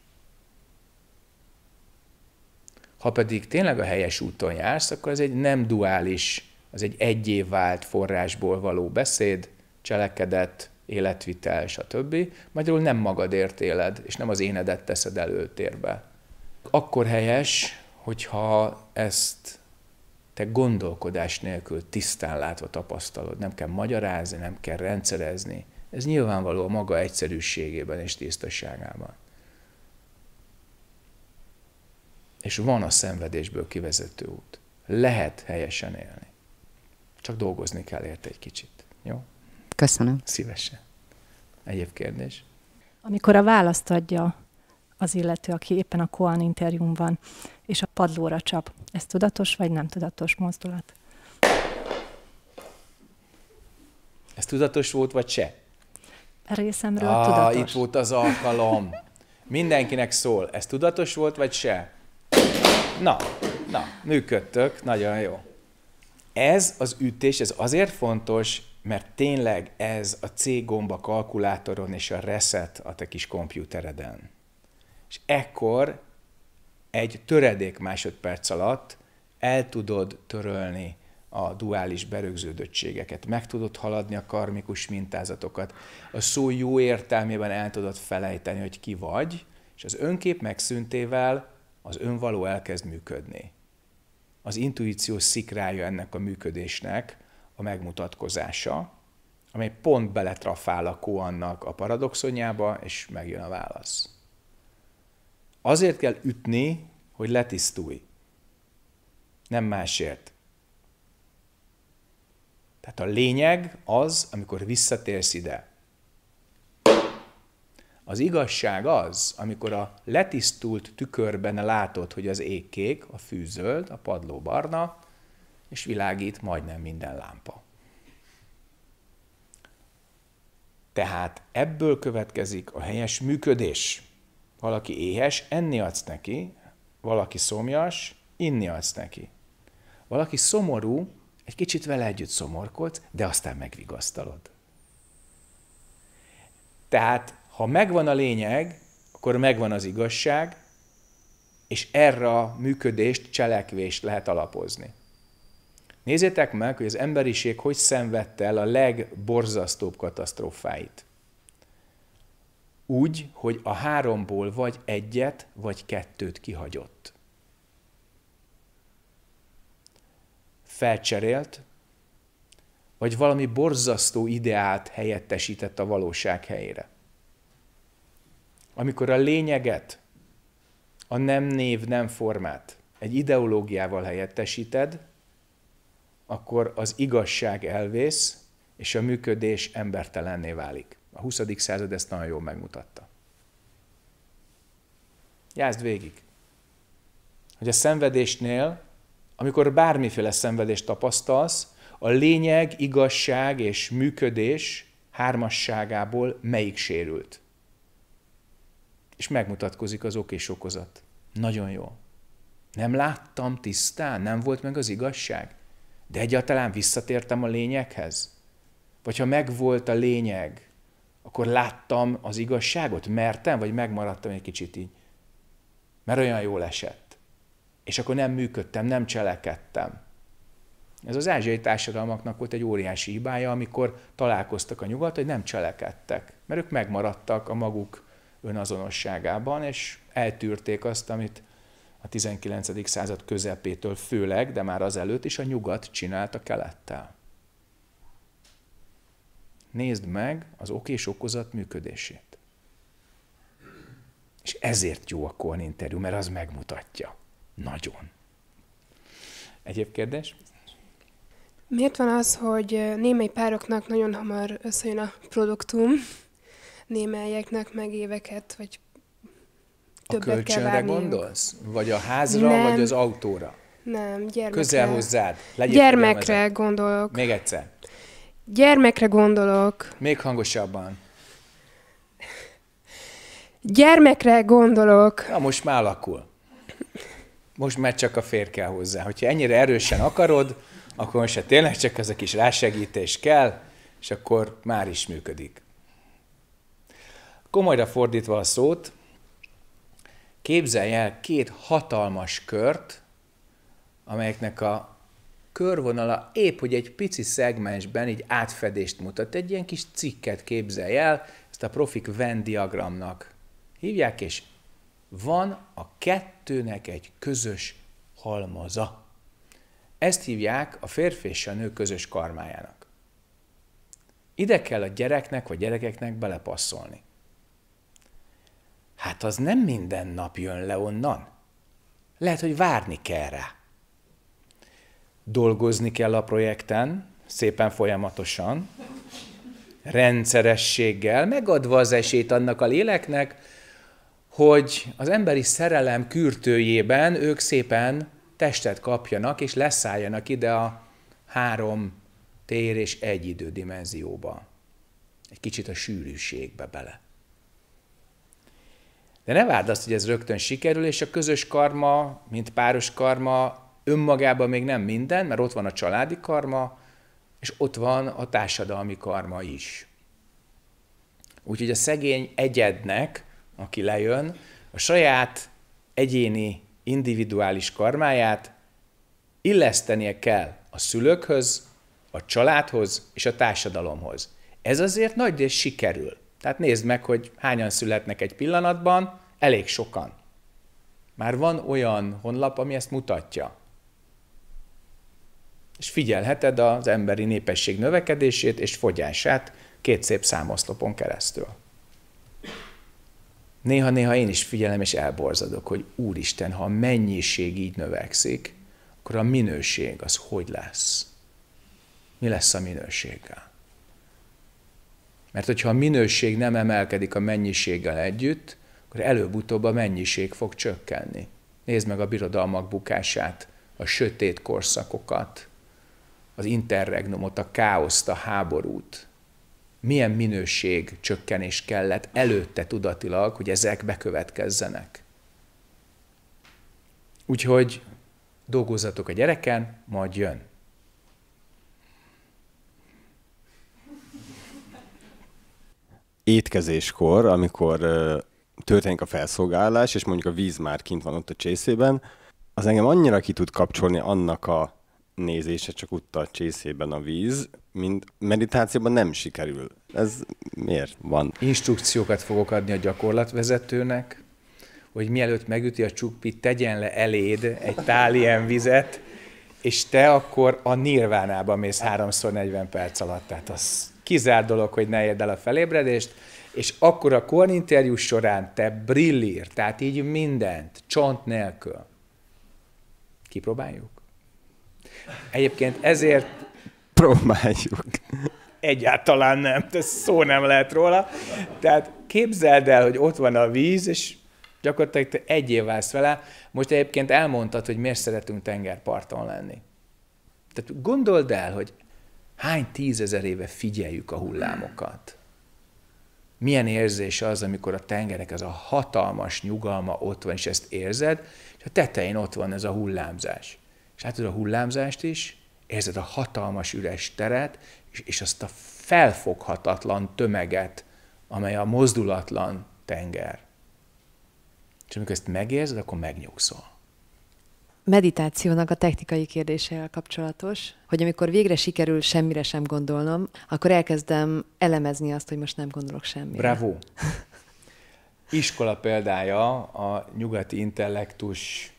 Ha pedig tényleg a helyes úton jársz, akkor ez egy nem duális, az egy egyévált vált forrásból való beszéd, cselekedet, életvitel, stb. Magyarul nem magadért éled, és nem az énedet teszed előtérbe. Akkor helyes, hogyha ezt te gondolkodás nélkül tisztán látva tapasztalod. Nem kell magyarázni, nem kell rendszerezni. Ez nyilvánvaló a maga egyszerűségében és tisztaságában. És van a szenvedésből kivezető út. Lehet helyesen élni. Csak dolgozni kell érte egy kicsit. Jó? Köszönöm. Szívesen. Egyéb kérdés? Amikor a választ adja az illető, aki éppen a koan interjúm van, és a padlóra csap, ez tudatos vagy nem tudatos mozdulat? Ez tudatos volt, vagy se? Részemről ah, tudatos. itt volt az alkalom. Mindenkinek szól. Ez tudatos volt, vagy se? Na, na, működtök, nagyon jó. Ez az ütés, ez azért fontos, mert tényleg ez a C gomba kalkulátoron és a reset a te kis kompjútereden. És ekkor egy töredék másodperc alatt el tudod törölni a duális berögződöttségeket, meg tudod haladni a karmikus mintázatokat, a szó jó értelmében el tudod felejteni, hogy ki vagy, és az önkép megszüntével az önvaló elkezd működni. Az intuíció szikrája ennek a működésnek, a megmutatkozása, amely pont beletrafál a annak a paradoxonjába, és megjön a válasz. Azért kell ütni, hogy letisztulj. Nem másért. Tehát a lényeg az, amikor visszatérsz ide. Az igazság az, amikor a letisztult tükörben látod, hogy az ég kék, a fűzöld, a padló barna, és világít majdnem minden lámpa. Tehát ebből következik a helyes működés. Valaki éhes, enni adsz neki, valaki szomjas, inni adsz neki. Valaki szomorú, egy kicsit vele együtt szomorkodsz, de aztán megvigasztalod. Tehát, ha megvan a lényeg, akkor megvan az igazság, és erre a működést, cselekvést lehet alapozni. Nézzétek meg, hogy az emberiség hogy szenvedte el a legborzasztóbb katasztrófáit. Úgy, hogy a háromból vagy egyet, vagy kettőt kihagyott. Felcserélt, vagy valami borzasztó ideát helyettesített a valóság helyére. Amikor a lényeget, a nem név, nem formát egy ideológiával helyettesíted, akkor az igazság elvész, és a működés embertelenné válik. A 20. század ezt nagyon jól megmutatta. Jázd végig, hogy a szenvedésnél, amikor bármiféle szenvedést tapasztalsz, a lényeg, igazság és működés hármasságából melyik sérült. És megmutatkozik az ok és okozat. Nagyon jó. Nem láttam tisztán, nem volt meg az igazság. De egyáltalán visszatértem a lényeghez? Vagy ha megvolt a lényeg, akkor láttam az igazságot? Mertem, vagy megmaradtam egy kicsit így? Mert olyan jól esett. És akkor nem működtem, nem cselekedtem. Ez az ázsiai társadalmaknak volt egy óriási hibája, amikor találkoztak a nyugat, hogy nem cselekedtek, mert ők megmaradtak a maguk önazonosságában, és eltűrték azt, amit a 19. század közepétől főleg, de már azelőtt is a nyugat csinált a kelettel. Nézd meg az ok és okozat működését. És ezért jó a Korn interjú, mert az megmutatja. Nagyon. Egyéb kérdés? Miért van az, hogy némely pároknak nagyon hamar összejön a produktum, némelyeknek meg éveket vagy a kölcsönre kell gondolsz? Vagy a házra, nem. vagy az autóra? Nem, gyermekre. Közel hozzád. Legyek gyermekre figyelmezet. gondolok. Még egyszer. Gyermekre gondolok. Még hangosabban. Gyermekre gondolok. Na, most már alakul. Most már csak a fér kell hozzá. Hogyha ennyire erősen akarod, akkor most hát tényleg csak ez a kis rásegítés kell, és akkor már is működik. Komolyra fordítva a szót, Képzelj el két hatalmas kört, amelyeknek a körvonala épp, hogy egy pici szegmensben így átfedést mutat. Egy ilyen kis cikket képzelj el, ezt a profik Venn diagramnak hívják, és van a kettőnek egy közös halmaza. Ezt hívják a férfi és a nő közös karmájának. Ide kell a gyereknek vagy gyerekeknek belepasszolni. Hát az nem minden nap jön le onnan. Lehet, hogy várni kell rá. Dolgozni kell a projekten, szépen folyamatosan, rendszerességgel, megadva az esélyt annak a léleknek, hogy az emberi szerelem kürtőjében ők szépen testet kapjanak, és leszálljanak ide a három tér és egy idő dimenzióba. Egy kicsit a sűrűségbe bele. De ne várd azt, hogy ez rögtön sikerül, és a közös karma, mint páros karma önmagában még nem minden, mert ott van a családi karma, és ott van a társadalmi karma is. Úgyhogy a szegény egyednek, aki lejön, a saját egyéni, individuális karmáját illesztenie kell a szülőkhöz, a családhoz és a társadalomhoz. Ez azért nagy és sikerül. Tehát nézd meg, hogy hányan születnek egy pillanatban, elég sokan. Már van olyan honlap, ami ezt mutatja. És figyelheted az emberi népesség növekedését és fogyását két szép számoszlopon keresztül. Néha-néha én is figyelem és elborzadok, hogy úristen, ha a mennyiség így növekszik, akkor a minőség az hogy lesz? Mi lesz a minőséggel? Mert hogyha a minőség nem emelkedik a mennyiséggel együtt, akkor előbb-utóbb a mennyiség fog csökkenni. Nézd meg a birodalmak bukását, a sötét korszakokat, az interregnumot, a káoszt, a háborút. Milyen minőség csökkenés kellett előtte tudatilag, hogy ezek bekövetkezzenek. Úgyhogy dolgozzatok a gyereken, majd jön. étkezéskor, amikor történik a felszolgálás, és mondjuk a víz már kint van ott a csészében, az engem annyira ki tud kapcsolni annak a nézése, csak ott a csészében a víz, mint meditációban nem sikerül. Ez miért van? Instrukciókat fogok adni a gyakorlatvezetőnek, hogy mielőtt megüti a csukpit, tegyen le eléd egy tál ilyen vizet, és te akkor a nirvánába mész 3 40 perc alatt, tehát az kizár dolog, hogy ne érd el a felébredést, és akkor a korninterjú során te brillír, tehát így mindent, csont nélkül. Kipróbáljuk? Egyébként ezért... Próbáljuk. Egyáltalán nem, de szó nem lehet róla. Tehát képzeld el, hogy ott van a víz, és gyakorlatilag te egy év válsz vele. Most egyébként elmondtad, hogy miért szeretünk tengerparton lenni. Tehát gondold el, hogy Hány tízezer éve figyeljük a hullámokat? Milyen érzés az, amikor a tengerek ez a hatalmas nyugalma ott van, és ezt érzed, és a tetején ott van ez a hullámzás. És látod a hullámzást is, érzed a hatalmas üres teret, és, és azt a felfoghatatlan tömeget, amely a mozdulatlan tenger. És amikor ezt megérzed, akkor megnyugszol meditációnak a technikai kérdéssel kapcsolatos, hogy amikor végre sikerül semmire sem gondolnom, akkor elkezdem elemezni azt, hogy most nem gondolok semmire. Bravo! Iskola példája a nyugati intellektus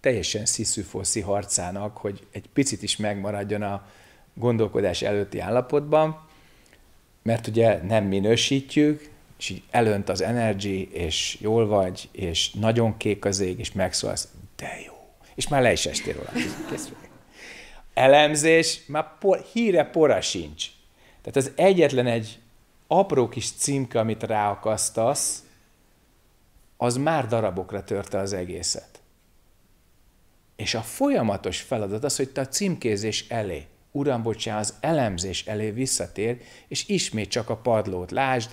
teljesen sziszűfoszi harcának, hogy egy picit is megmaradjon a gondolkodás előtti állapotban, mert ugye nem minősítjük, és így elönt az energy, és jól vagy, és nagyon kék az ég, és megszólalsz, de jó. És már le is estél róla. Elemzés, már por, híre pora sincs. Tehát az egyetlen egy apró kis címke, amit ráakasztasz, az már darabokra törte az egészet. És a folyamatos feladat az, hogy te a címkézés elé, uram, bocsánat, az elemzés elé visszatér, és ismét csak a padlót lásd,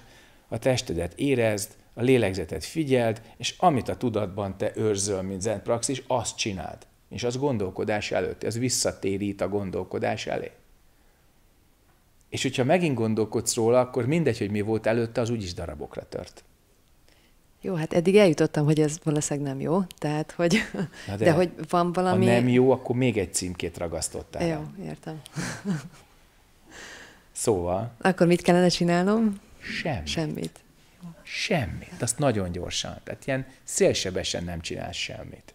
a testedet érezd, a lélegzetet figyeld, és amit a tudatban te őrzöl, mint zen praxis, azt csináld. És az gondolkodás előtt, ez visszatérít a gondolkodás elé. És hogyha megint gondolkodsz róla, akkor mindegy, hogy mi volt előtte, az úgyis darabokra tört. Jó, hát eddig eljutottam, hogy ez valószínűleg nem jó, tehát hogy, Na de, de hogy van valami... Ha nem jó, akkor még egy címkét ragasztottál. Jó, értem. Szóval... Akkor mit kellene csinálnom? Semmit. Semmit. Semmit. Azt nagyon gyorsan. Tehát ilyen szélsebesen nem csinál semmit.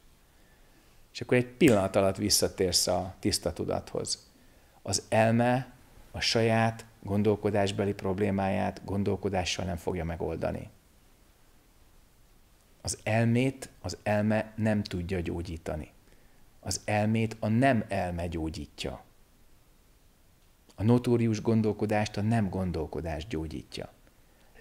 És akkor egy pillanat alatt visszatérsz a tiszta tudathoz. Az elme a saját gondolkodásbeli problémáját gondolkodással nem fogja megoldani. Az elmét az elme nem tudja gyógyítani. Az elmét a nem elme gyógyítja. A notórius gondolkodást a nem gondolkodás gyógyítja.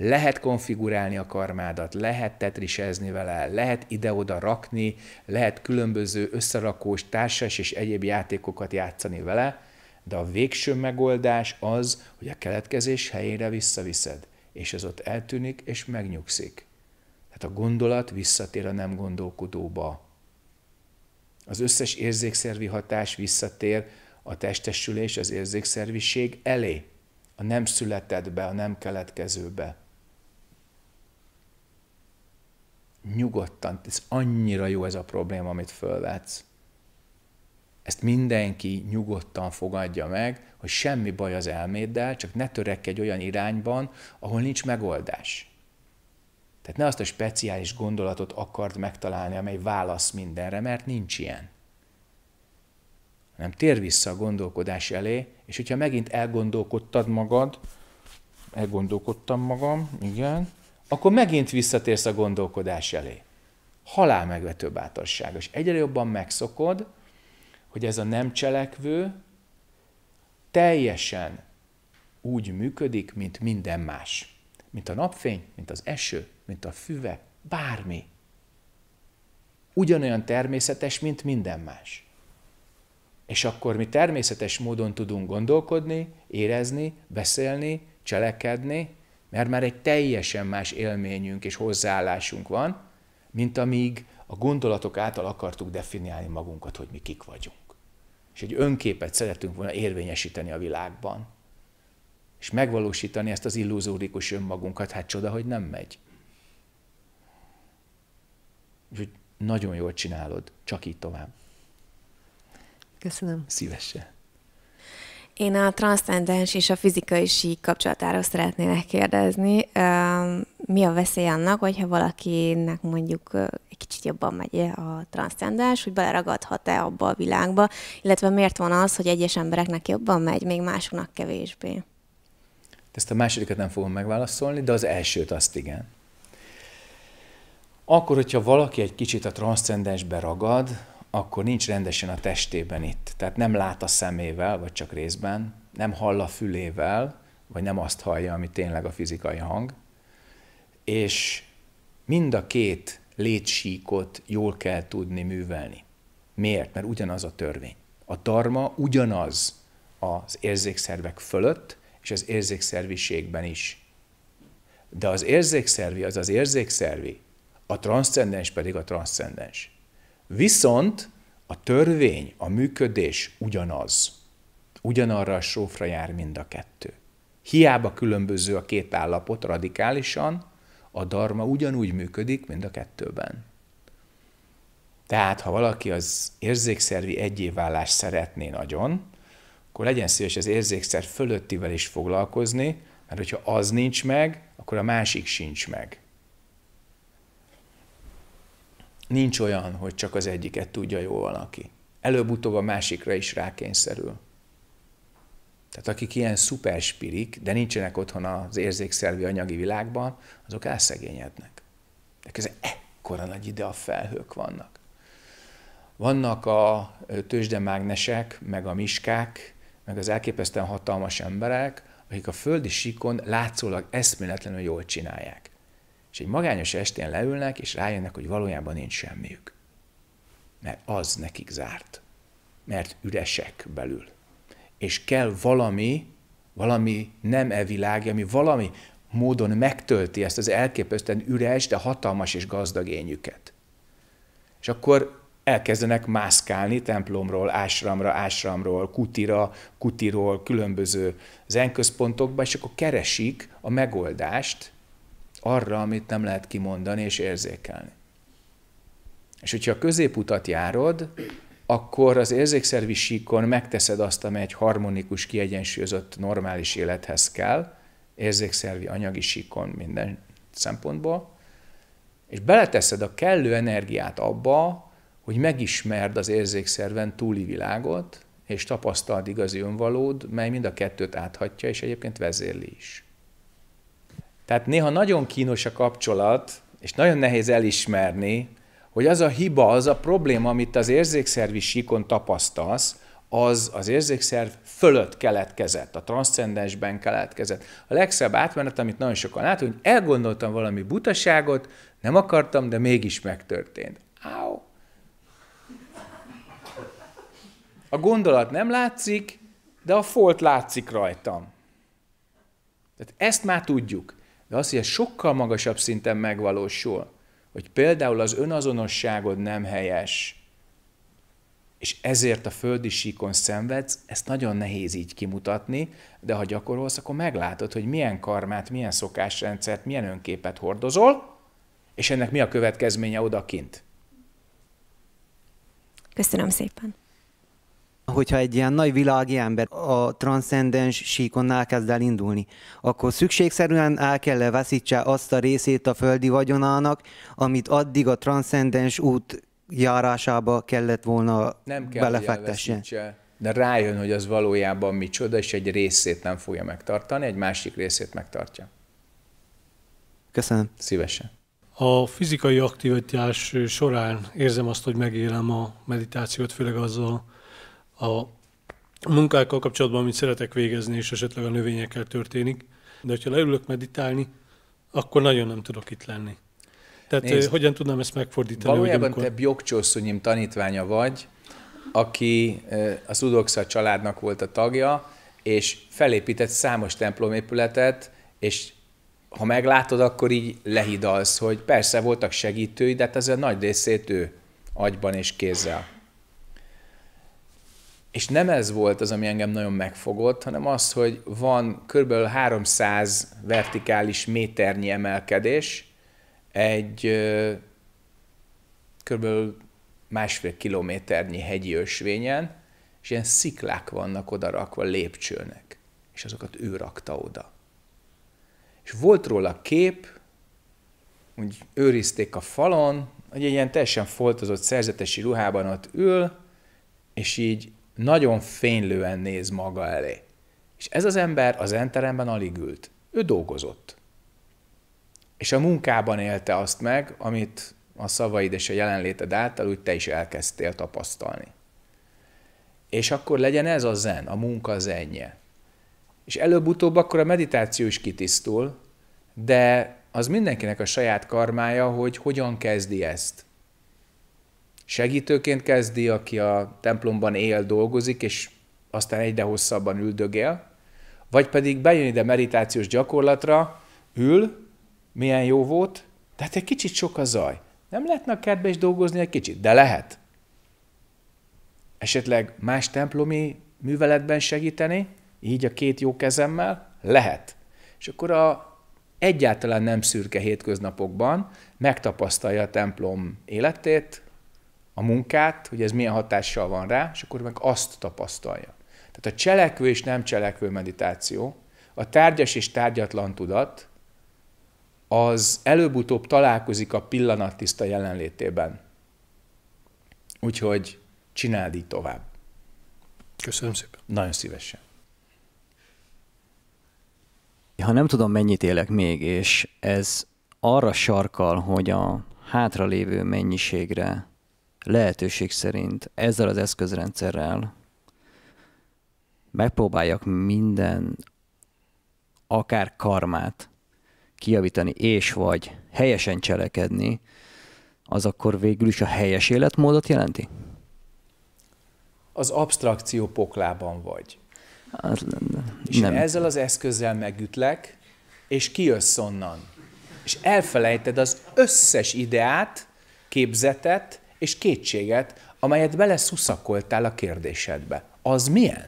Lehet konfigurálni a karmádat, lehet tetrisezni vele, lehet ide-oda rakni, lehet különböző összerakós, társas és egyéb játékokat játszani vele, de a végső megoldás az, hogy a keletkezés helyére visszaviszed, és ez ott eltűnik és megnyugszik. Tehát a gondolat visszatér a nem gondolkodóba. Az összes érzékszervi hatás visszatér a testesülés, az érzékszerviség elé, a nem születetbe, a nem keletkezőbe. nyugodtan, ez annyira jó ez a probléma, amit fölvetsz. Ezt mindenki nyugodtan fogadja meg, hogy semmi baj az elméddel, csak ne törekedj olyan irányban, ahol nincs megoldás. Tehát ne azt a speciális gondolatot akard megtalálni, amely válasz mindenre, mert nincs ilyen. Nem tér vissza a gondolkodás elé, és hogyha megint elgondolkodtad magad, elgondolkodtam magam, igen, akkor megint visszatérsz a gondolkodás elé. Halál megvető bátorság. És egyre jobban megszokod, hogy ez a nem cselekvő teljesen úgy működik, mint minden más. Mint a napfény, mint az eső, mint a füve, bármi. Ugyanolyan természetes, mint minden más. És akkor mi természetes módon tudunk gondolkodni, érezni, beszélni, cselekedni, mert már egy teljesen más élményünk és hozzáállásunk van, mint amíg a gondolatok által akartuk definiálni magunkat, hogy mi kik vagyunk. És egy önképet szeretünk volna érvényesíteni a világban. És megvalósítani ezt az illuzórikus önmagunkat, hát csoda, hogy nem megy. Úgyhogy nagyon jól csinálod, csak így tovább. Köszönöm. Szívesen. Én a transzcendens és a fizikai sík kapcsolatára szeretnének kérdezni. Mi a veszély annak, hogyha valakinek mondjuk egy kicsit jobban megy a transzcendens, hogy beleragadhat-e abba a világba, illetve miért van az, hogy egyes embereknek jobban megy, még másoknak kevésbé? Ezt a másodikat nem fogom megválaszolni, de az elsőt azt igen. Akkor, hogyha valaki egy kicsit a transzcendensbe ragad, akkor nincs rendesen a testében itt. Tehát nem lát a szemével, vagy csak részben, nem hall a fülével, vagy nem azt hallja, ami tényleg a fizikai hang. És mind a két létsíkot jól kell tudni művelni. Miért? Mert ugyanaz a törvény. A tarma ugyanaz az érzékszervek fölött, és az érzékszerviségben is. De az érzékszervi az az érzékszervi, a transzcendens pedig a transzcendens. Viszont a törvény, a működés ugyanaz. Ugyanarra a sófra jár mind a kettő. Hiába különböző a két állapot radikálisan, a darma ugyanúgy működik mind a kettőben. Tehát, ha valaki az érzékszervi egyévállást szeretné nagyon, akkor legyen szíves az érzékszer fölöttivel is foglalkozni, mert hogyha az nincs meg, akkor a másik sincs meg. Nincs olyan, hogy csak az egyiket tudja jól valaki. Előbb-utóbb a másikra is rákényszerül. Tehát akik ilyen szuperspirik, de nincsenek otthon az érzékszervi anyagi világban, azok elszegényednek. De közben ekkora nagy ide a felhők vannak. Vannak a tőzsdemágnesek, meg a miskák, meg az elképesztően hatalmas emberek, akik a földi síkon látszólag eszméletlenül jól csinálják és egy magányos estén leülnek, és rájönnek, hogy valójában nincs semmiük. Mert az nekik zárt. Mert üresek belül. És kell valami, valami nem e világ, ami valami módon megtölti ezt az elképesztően üres, de hatalmas és gazdag ényüket. És akkor elkezdenek mászkálni templomról, ásramra, ásramról, kutira, kutiról, különböző zenközpontokba, és akkor keresik a megoldást, arra, amit nem lehet kimondani és érzékelni. És hogyha a középutat járod, akkor az érzékszervi síkon megteszed azt, ami egy harmonikus, kiegyensúlyozott, normális élethez kell, érzékszervi, anyagi síkon minden szempontból, és beleteszed a kellő energiát abba, hogy megismerd az érzékszerven túli világot, és tapasztald igazi önvalód, mely mind a kettőt áthatja, és egyébként vezérli is. Tehát néha nagyon kínos a kapcsolat, és nagyon nehéz elismerni, hogy az a hiba, az a probléma, amit az érzékszervi síkon tapasztalsz, az az érzékszerv fölött keletkezett, a transzcendensben keletkezett. A legszebb átmenet, amit nagyon sokan látunk, hogy elgondoltam valami butaságot, nem akartam, de mégis megtörtént. Áó. A gondolat nem látszik, de a folt látszik rajtam. Tehát ezt már tudjuk. De az, hogy ez sokkal magasabb szinten megvalósul, hogy például az önazonosságod nem helyes, és ezért a földi síkon szenvedsz, ezt nagyon nehéz így kimutatni, de ha gyakorolsz, akkor meglátod, hogy milyen karmát, milyen szokásrendszert, milyen önképet hordozol, és ennek mi a következménye odakint. Köszönöm szépen. Hogyha egy ilyen nagy világi ember a transzcendens síkon elkezd el indulni, akkor szükségszerűen el kell -e veszítse azt a részét a földi vagyonának, amit addig a transzcendens út járásába kellett volna nem kell belefektessen. De rájön, hogy az valójában micsoda, és egy részét nem fogja megtartani, egy másik részét megtartja. Köszönöm. Szívesen. A fizikai aktivitás során érzem azt, hogy megélem a meditációt, főleg azzal a munkákkal kapcsolatban, amit szeretek végezni, és esetleg a növényekkel történik. De hogyha leülök meditálni, akkor nagyon nem tudok itt lenni. Tehát Nézd, eh, hogyan tudnám ezt megfordítani? Valójában amikor... te Bjokcsosszonyim tanítványa vagy, aki eh, a Szudoxa családnak volt a tagja, és felépített számos templomépületet, és ha meglátod, akkor így lehidalsz, hogy persze voltak segítői, de hát ez a nagy részét ő agyban és kézzel és nem ez volt az, ami engem nagyon megfogott, hanem az, hogy van kb. 300 vertikális méternyi emelkedés egy kb. másfél kilométernyi hegyi ösvényen, és ilyen sziklák vannak oda rakva lépcsőnek, és azokat ő rakta oda. És volt róla kép, úgy őrizték a falon, hogy egy ilyen teljesen foltozott szerzetesi ruhában ott ül, és így nagyon fénylően néz maga elé. És ez az ember az enteremben alig ült. Ő dolgozott. És a munkában élte azt meg, amit a szavaid és a jelenléted által úgy te is elkezdtél tapasztalni. És akkor legyen ez a zen, a munka zenje. És előbb-utóbb akkor a meditáció is kitisztul, de az mindenkinek a saját karmája, hogy hogyan kezdi ezt segítőként kezdi, aki a templomban él, dolgozik, és aztán egyre hosszabban üldögél, vagy pedig bejön ide meditációs gyakorlatra, ül, milyen jó volt, de hát egy kicsit sok a zaj. Nem lehetne a kertbe is dolgozni egy kicsit, de lehet. Esetleg más templomi műveletben segíteni, így a két jó kezemmel, lehet. És akkor a egyáltalán nem szürke hétköznapokban megtapasztalja a templom életét, a munkát, hogy ez milyen hatással van rá, és akkor meg azt tapasztalja. Tehát a cselekvő és nem cselekvő meditáció, a tárgyas és tárgyatlan tudat, az előbb-utóbb találkozik a pillanat tiszta jelenlétében. Úgyhogy csináld így tovább. Köszönöm szépen. Nagyon szívesen. Ha nem tudom, mennyit élek még, és ez arra sarkal, hogy a hátralévő mennyiségre lehetőség szerint ezzel az eszközrendszerrel megpróbáljak minden akár karmát kiavítani és vagy helyesen cselekedni, az akkor végül is a helyes életmódot jelenti? Az abstrakció poklában vagy. Az, nem. És nem. ezzel az eszközzel megütlek, és kijössz onnan. És elfelejted az összes ideát, képzetet, és kétséget, amelyet beleszuszakoltál a kérdésedbe. Az milyen?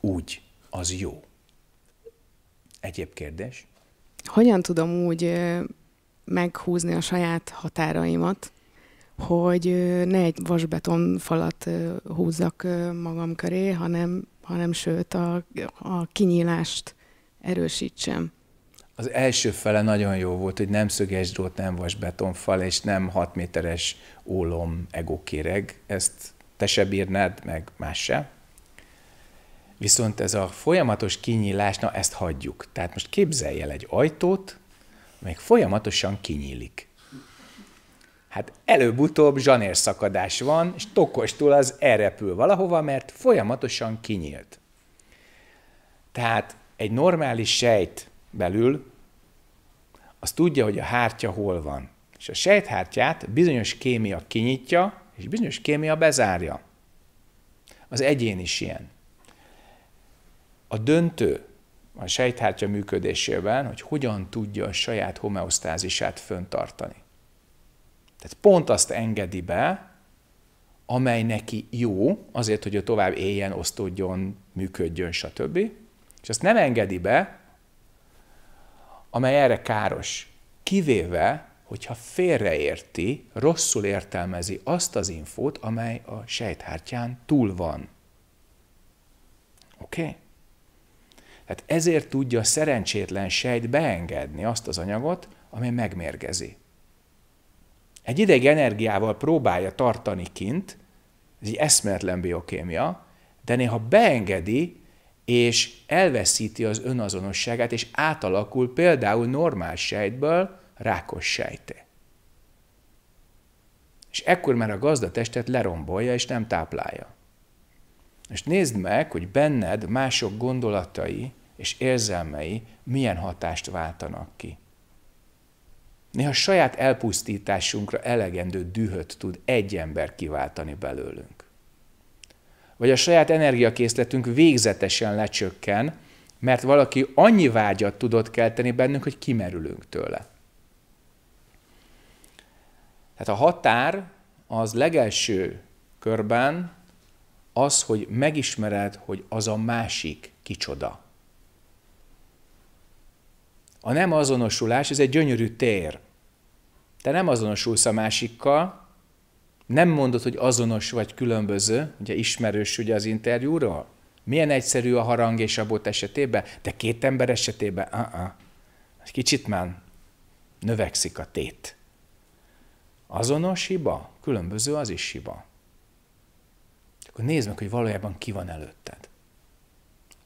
Úgy, az jó. Egyéb kérdés? Hogyan tudom úgy meghúzni a saját határaimat, hogy ne egy vasbeton falat húzzak magam köré, hanem, hanem sőt a, a kinyílást erősítsem az első fele nagyon jó volt, hogy nem szöges drót, nem vasbetonfal, és nem 6 méteres ólom egókéreg. Ezt te se bírnád, meg más se. Viszont ez a folyamatos kinyílás, na ezt hagyjuk. Tehát most képzelj el egy ajtót, amelyik folyamatosan kinyílik. Hát előbb-utóbb zsanérszakadás van, és tokostul az elrepül valahova, mert folyamatosan kinyílt. Tehát egy normális sejt belül, az tudja, hogy a hártya hol van. És a sejthártyát bizonyos kémia kinyitja, és bizonyos kémia bezárja. Az egyén is ilyen. A döntő a sejthártya működésében, hogy hogyan tudja a saját homeosztázisát föntartani. Tehát pont azt engedi be, amely neki jó, azért, hogy ő tovább éljen, osztódjon, működjön, stb. És azt nem engedi be, amely erre káros. Kivéve, hogyha félreérti, rosszul értelmezi azt az infót, amely a sejthártyán túl van. Oké? Okay? Tehát ezért tudja a szerencsétlen sejt beengedni azt az anyagot, amely megmérgezi. Egy ideig energiával próbálja tartani kint, ez egy eszméletlen biokémia, de néha beengedi és elveszíti az önazonosságát, és átalakul például normál sejtből rákos sejté. És ekkor már a gazdatestet lerombolja, és nem táplálja. És nézd meg, hogy benned mások gondolatai és érzelmei milyen hatást váltanak ki. Néha saját elpusztításunkra elegendő dühöt tud egy ember kiváltani belőlünk vagy a saját energiakészletünk végzetesen lecsökken, mert valaki annyi vágyat tudott kelteni bennünk, hogy kimerülünk tőle. Tehát a határ az legelső körben az, hogy megismered, hogy az a másik kicsoda. A nem azonosulás, ez egy gyönyörű tér. Te nem azonosulsz a másikkal, nem mondod, hogy azonos vagy különböző, ugye ismerős ugye az interjúról? Milyen egyszerű a harang és a bot esetében, de két ember esetében, uh-uh. kicsit már növekszik a tét. Azonos hiba, különböző az is hiba. Akkor nézd meg, hogy valójában ki van előtted.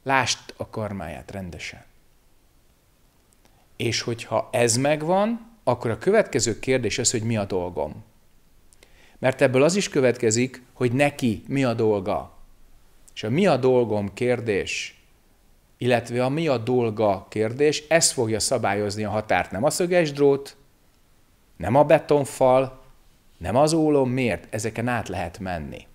Lásd a karmáját rendesen. És hogyha ez megvan, akkor a következő kérdés az, hogy mi a dolgom. Mert ebből az is következik, hogy neki mi a dolga. És a mi a dolgom kérdés, illetve a mi a dolga kérdés, ez fogja szabályozni a határt. Nem a szöges drót, nem a betonfal, nem az ólom, miért? Ezeken át lehet menni.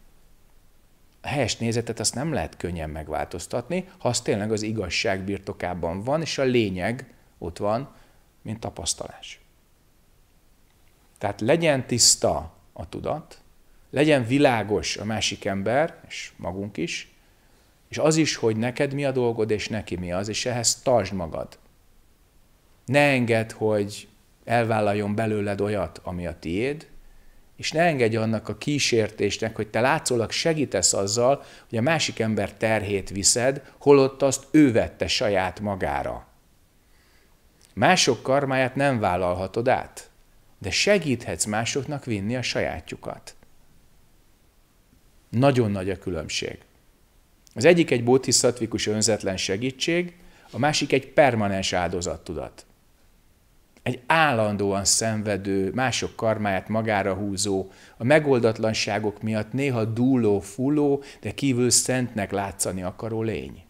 A helyes nézetet azt nem lehet könnyen megváltoztatni, ha az tényleg az igazság birtokában van, és a lényeg ott van, mint tapasztalás. Tehát legyen tiszta a tudat, legyen világos a másik ember, és magunk is, és az is, hogy neked mi a dolgod, és neki mi az, és ehhez tartsd magad. Ne engedd, hogy elvállaljon belőled olyat, ami a tiéd, és ne engedj annak a kísértésnek, hogy te látszólag segítesz azzal, hogy a másik ember terhét viszed, holott azt ő vette saját magára. Mások karmáját nem vállalhatod át de segíthetsz másoknak vinni a sajátjukat. Nagyon nagy a különbség. Az egyik egy bodhisattvikus önzetlen segítség, a másik egy permanens áldozattudat. Egy állandóan szenvedő, mások karmáját magára húzó, a megoldatlanságok miatt néha dúló, fuló, de kívül szentnek látszani akaró lény.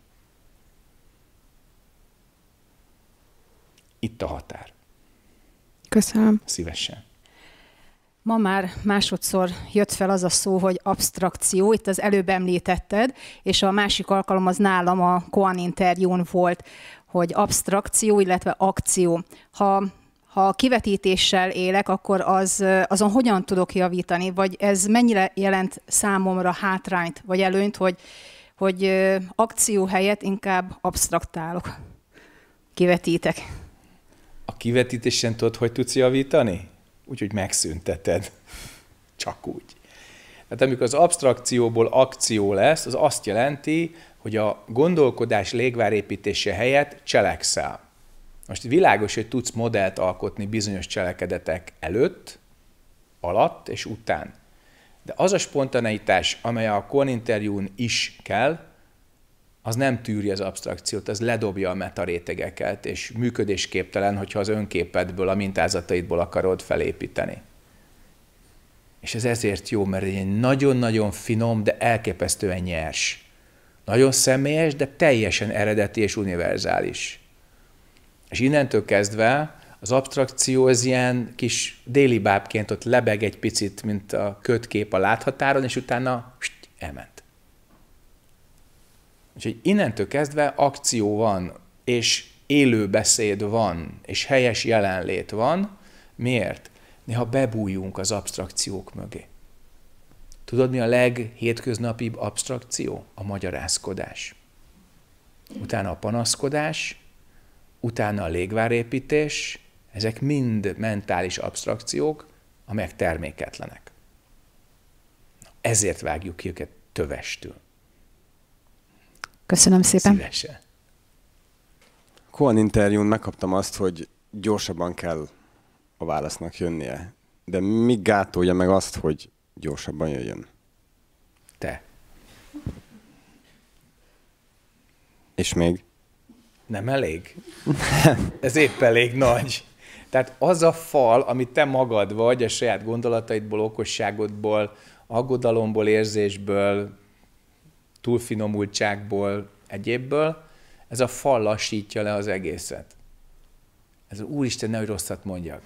Itt a határ. Köszönöm. Szívesen. Ma már másodszor jött fel az a szó, hogy abstrakció, itt az előbb említetted, és a másik alkalom az nálam a Koan interjún volt, hogy abstrakció, illetve akció. Ha, ha kivetítéssel élek, akkor az, azon hogyan tudok javítani, vagy ez mennyire jelent számomra hátrányt, vagy előnyt, hogy, hogy akció helyett inkább abstraktálok, kivetítek kivetítésen tudod, hogy tudsz javítani? Úgyhogy megszünteted. Csak úgy. Tehát amikor az abstrakcióból akció lesz, az azt jelenti, hogy a gondolkodás légvárépítése helyett cselekszel. Most világos, hogy tudsz modellt alkotni bizonyos cselekedetek előtt, alatt és után. De az a spontaneitás, amely a interjún is kell, az nem tűri az abstrakciót, az ledobja a metarétegeket, és működésképtelen, hogyha az önképedből, a mintázataidból akarod felépíteni. És ez ezért jó, mert egy nagyon-nagyon finom, de elképesztően nyers. Nagyon személyes, de teljesen eredeti és univerzális. És innentől kezdve az abstrakció az ilyen kis délibábként ott lebeg egy picit, mint a kötkép a láthatáron, és utána pst, elment. Úgyhogy innentől kezdve akció van, és élő beszéd van, és helyes jelenlét van. Miért? Néha bebújunk az abstrakciók mögé. Tudod, mi a leghétköznapibb abstrakció? A magyarázkodás. Utána a panaszkodás, utána a légvárépítés, ezek mind mentális abstrakciók, amelyek terméketlenek. Ezért vágjuk ki őket tövestül. Köszönöm szépen. Szívesen. Kohan interjún megkaptam azt, hogy gyorsabban kell a válasznak jönnie. De mi gátolja meg azt, hogy gyorsabban jöjjön? Te. És még? Nem elég? (laughs) Ez épp elég nagy. Tehát az a fal, amit te magad vagy, a saját gondolataidból, okosságodból, aggodalomból, érzésből, túlfinomultságból, egyébből, ez a fal lassítja le az egészet. Ez úristen, nehogy rosszat mondjak.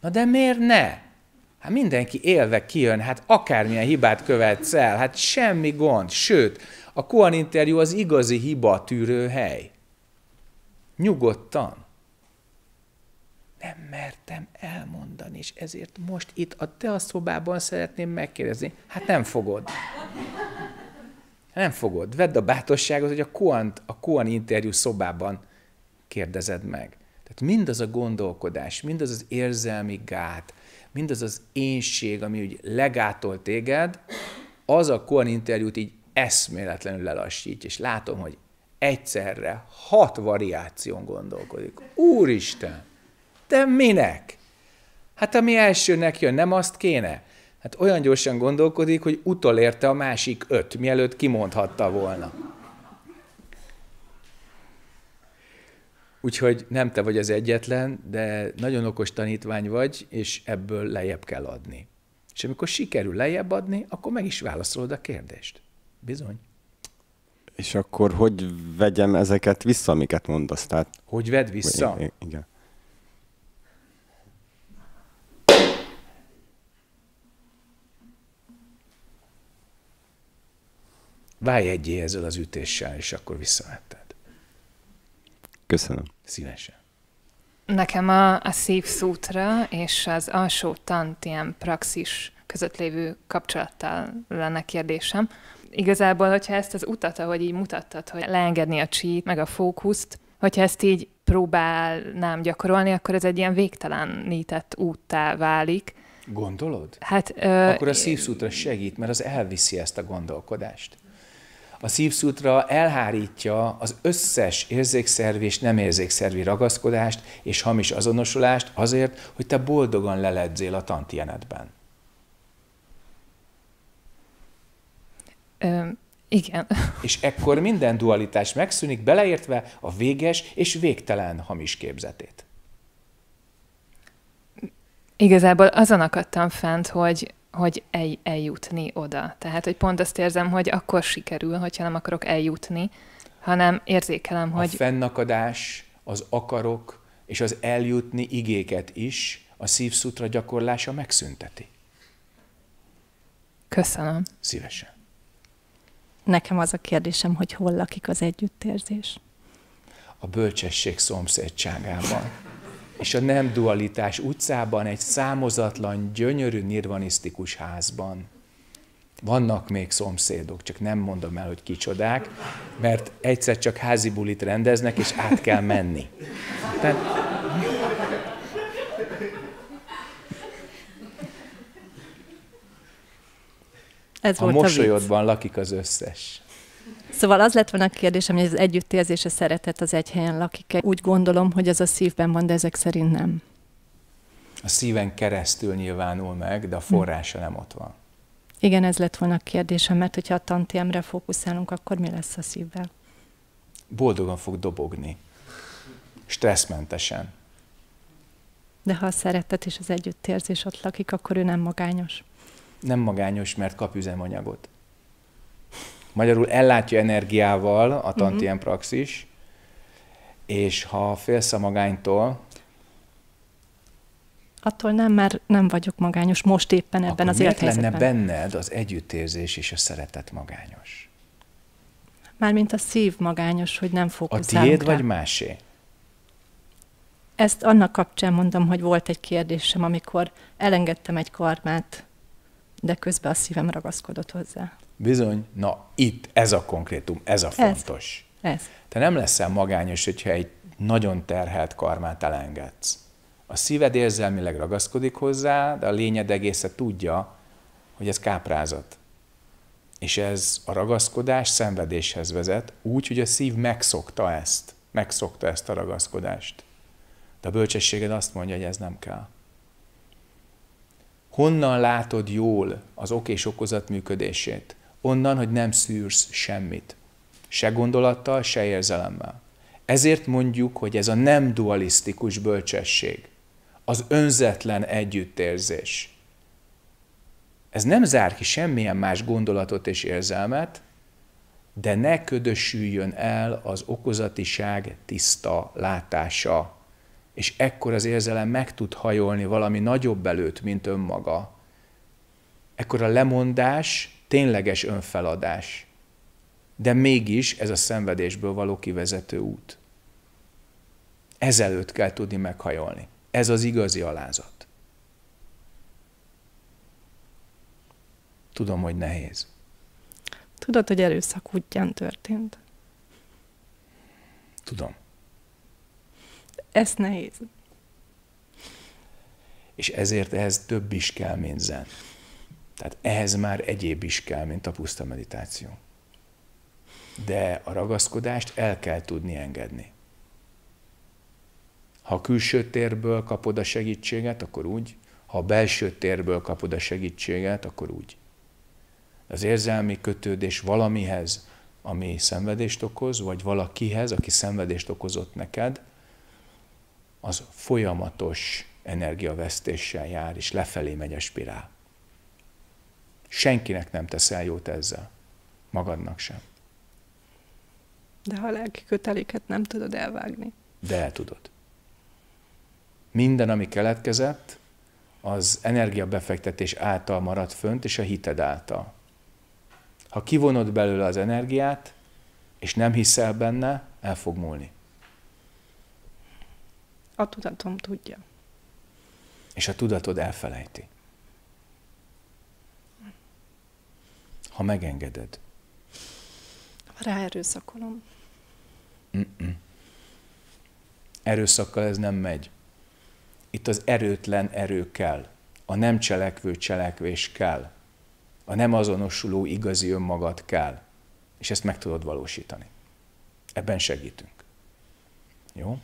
Na de miért ne? Hát mindenki élve kijön, hát akármilyen hibát követsz el, hát semmi gond. Sőt, a Kuan interjú az igazi hiba tűrő hely. Nyugodtan. Nem mertem elmondani, és ezért most itt a te a szobában szeretném megkérdezni. Hát nem fogod. Nem fogod. Vedd a bátorságot, hogy a Kuant, a Kuan interjú szobában kérdezed meg. Tehát mindaz a gondolkodás, mindaz az érzelmi gát, mindaz az énség, ami úgy legátol téged, az a Kuan interjút így eszméletlenül lelassít, és látom, hogy egyszerre hat variáción gondolkodik. Úristen, de minek? Hát ami elsőnek jön, nem azt kéne? Hát olyan gyorsan gondolkodik, hogy utolérte a másik öt, mielőtt kimondhatta volna. Úgyhogy nem te vagy az egyetlen, de nagyon okos tanítvány vagy, és ebből lejjebb kell adni. És amikor sikerül lejjebb adni, akkor meg is válaszolod a kérdést. Bizony. És akkor hogy vegyem ezeket vissza, amiket mondasz? Tehát, hogy vedd vissza? Vagy, igen. válj egyé ezzel az ütéssel, és akkor visszavetted. Köszönöm. Szívesen. Nekem a, a Szív Szútra és az alsó tant ilyen praxis között lévő kapcsolattal lenne kérdésem. Igazából, hogyha ezt az utat, ahogy így mutattad, hogy leengedni a csít, meg a fókuszt, hogyha ezt így próbálnám gyakorolni, akkor ez egy ilyen végtelenített úttá válik. Gondolod? Hát, ö, Akkor a szívszútra segít, mert az elviszi ezt a gondolkodást a szívszútra elhárítja az összes érzékszervi és nem érzékszervi ragaszkodást és hamis azonosulást azért, hogy te boldogan leledzél a tantienetben. Ö, igen. (laughs) És ekkor minden dualitás megszűnik, beleértve a véges és végtelen hamis képzetét. Igazából azon akadtam fent, hogy hogy el, eljutni oda. Tehát, hogy pont azt érzem, hogy akkor sikerül, hogyha nem akarok eljutni, hanem érzékelem, hogy... A fennakadás, az akarok és az eljutni igéket is a szívszutra gyakorlása megszünteti. Köszönöm. Szívesen. Nekem az a kérdésem, hogy hol lakik az együttérzés? A bölcsesség szomszédságában és a nem dualitás utcában egy számozatlan, gyönyörű, nirvanisztikus házban. Vannak még szomszédok, csak nem mondom el, hogy kicsodák, mert egyszer csak házi bulit rendeznek, és át kell menni. Tehát... Ez a volt mosolyodban a lakik az összes. Szóval az lett volna a kérdésem, hogy az együttérzés, a szeretet az egy helyen lakik -e. Úgy gondolom, hogy az a szívben van, de ezek szerint nem. A szíven keresztül nyilvánul meg, de a forrása nem ott van. Igen, ez lett volna a kérdésem, mert hogyha a tantiemre fókuszálunk, akkor mi lesz a szívvel? Boldogan fog dobogni. Stresszmentesen. De ha a szeretet és az együttérzés ott lakik, akkor ő nem magányos. Nem magányos, mert kap üzemanyagot. Magyarul ellátja energiával a mhm. tantiem praxis, és ha félsz a magánytól, attól nem, már nem vagyok magányos most éppen ebben Akkor az élethelyzetben. lenne benned az együttérzés és a szeretet magányos? Mármint a szív magányos, hogy nem fókuszálunk A tiéd rá. vagy másé? Ezt annak kapcsán mondom, hogy volt egy kérdésem, amikor elengedtem egy karmát, de közben a szívem ragaszkodott hozzá. Bizony, na itt ez a konkrétum, ez a fontos. Ez. ez. Te nem leszel magányos, hogyha egy nagyon terhelt karmát elengedsz. A szíved érzelmileg ragaszkodik hozzá, de a lényed egésze tudja, hogy ez káprázat. És ez a ragaszkodás szenvedéshez vezet, úgy, hogy a szív megszokta ezt, megszokta ezt a ragaszkodást. De a bölcsességed azt mondja, hogy ez nem kell. Honnan látod jól az ok és okozat működését? onnan, hogy nem szűrsz semmit. Se gondolattal, se érzelemmel. Ezért mondjuk, hogy ez a nem dualisztikus bölcsesség, az önzetlen együttérzés. Ez nem zár ki semmilyen más gondolatot és érzelmet, de ne ködösüljön el az okozatiság tiszta látása. És ekkor az érzelem meg tud hajolni valami nagyobb előtt, mint önmaga. Ekkor a lemondás tényleges önfeladás. De mégis ez a szenvedésből való kivezető út. Ezelőtt kell tudni meghajolni. Ez az igazi alázat. Tudom, hogy nehéz. Tudod, hogy erőszak útján történt? Tudom. Ez nehéz. És ezért ehhez több is kell, mint zen. Tehát ehhez már egyéb is kell, mint a puszta meditáció. De a ragaszkodást el kell tudni engedni. Ha a külső térből kapod a segítséget, akkor úgy. Ha a belső térből kapod a segítséget, akkor úgy. Az érzelmi kötődés valamihez, ami szenvedést okoz, vagy valakihez, aki szenvedést okozott neked, az folyamatos energiavesztéssel jár, és lefelé megy a spirál. Senkinek nem teszel jót ezzel. Magadnak sem. De ha a lelki köteléket nem tudod elvágni. De el tudod. Minden, ami keletkezett, az energiabefektetés által maradt fönt, és a hited által. Ha kivonod belőle az energiát, és nem hiszel benne, el fog múlni. A tudatom tudja. És a tudatod elfelejti. ha megengeded? Ráerőszakolom. Mm-mm. Erőszakkal ez nem megy. Itt az erőtlen erő kell, a nem cselekvő cselekvés kell, a nem azonosuló igazi önmagad kell, és ezt meg tudod valósítani. Ebben segítünk. Jó?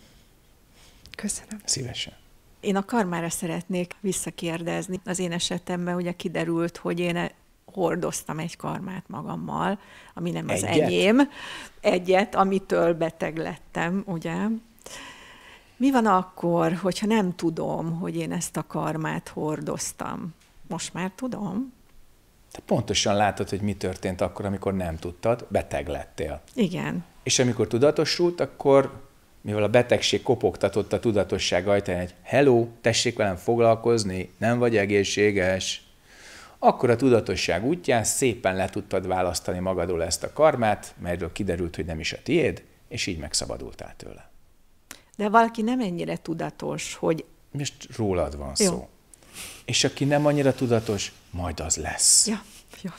Köszönöm. Szívesen. Én a karmára szeretnék visszakérdezni. Az én esetemben ugye kiderült, hogy én hordoztam egy karmát magammal, ami nem az Egyet? enyém. Egyet, amitől beteg lettem, ugye? Mi van akkor, hogyha nem tudom, hogy én ezt a karmát hordoztam? Most már tudom. Te pontosan látod, hogy mi történt akkor, amikor nem tudtad, beteg lettél. Igen. És amikor tudatosult, akkor mivel a betegség kopogtatott a tudatosság ajtaján, egy hello, tessék velem foglalkozni, nem vagy egészséges akkor a tudatosság útján szépen le tudtad választani magadról ezt a karmát, melyről kiderült, hogy nem is a tiéd, és így megszabadultál tőle. De valaki nem ennyire tudatos, hogy... Most rólad van Jó. szó. És aki nem annyira tudatos, majd az lesz. Ja. Ja.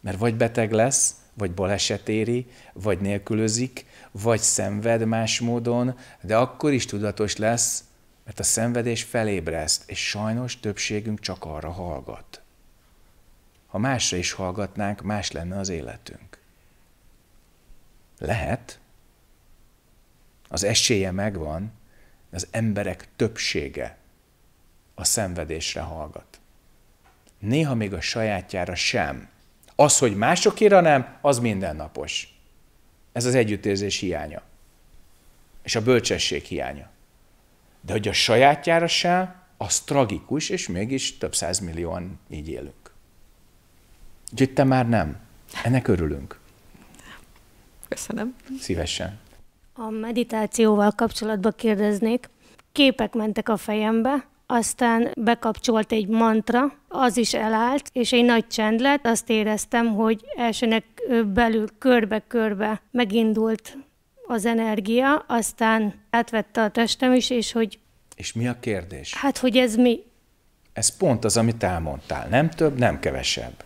Mert vagy beteg lesz, vagy baleset éri, vagy nélkülözik, vagy szenved más módon, de akkor is tudatos lesz, mert a szenvedés felébreszt, és sajnos többségünk csak arra hallgat ha másra is hallgatnánk, más lenne az életünk. Lehet, az esélye megvan, de az emberek többsége a szenvedésre hallgat. Néha még a sajátjára sem. Az, hogy másokéra nem, az mindennapos. Ez az együttérzés hiánya. És a bölcsesség hiánya. De hogy a sajátjára sem, az tragikus, és mégis több százmillióan így élünk. Úgyhogy te már nem. Ennek örülünk. Köszönöm. Szívesen. A meditációval kapcsolatban kérdeznék. Képek mentek a fejembe, aztán bekapcsolt egy mantra, az is elállt, és egy nagy csend lett. Azt éreztem, hogy elsőnek belül körbe-körbe megindult az energia, aztán átvette a testem is, és hogy... És mi a kérdés? Hát, hogy ez mi? Ez pont az, amit elmondtál, nem több, nem kevesebb.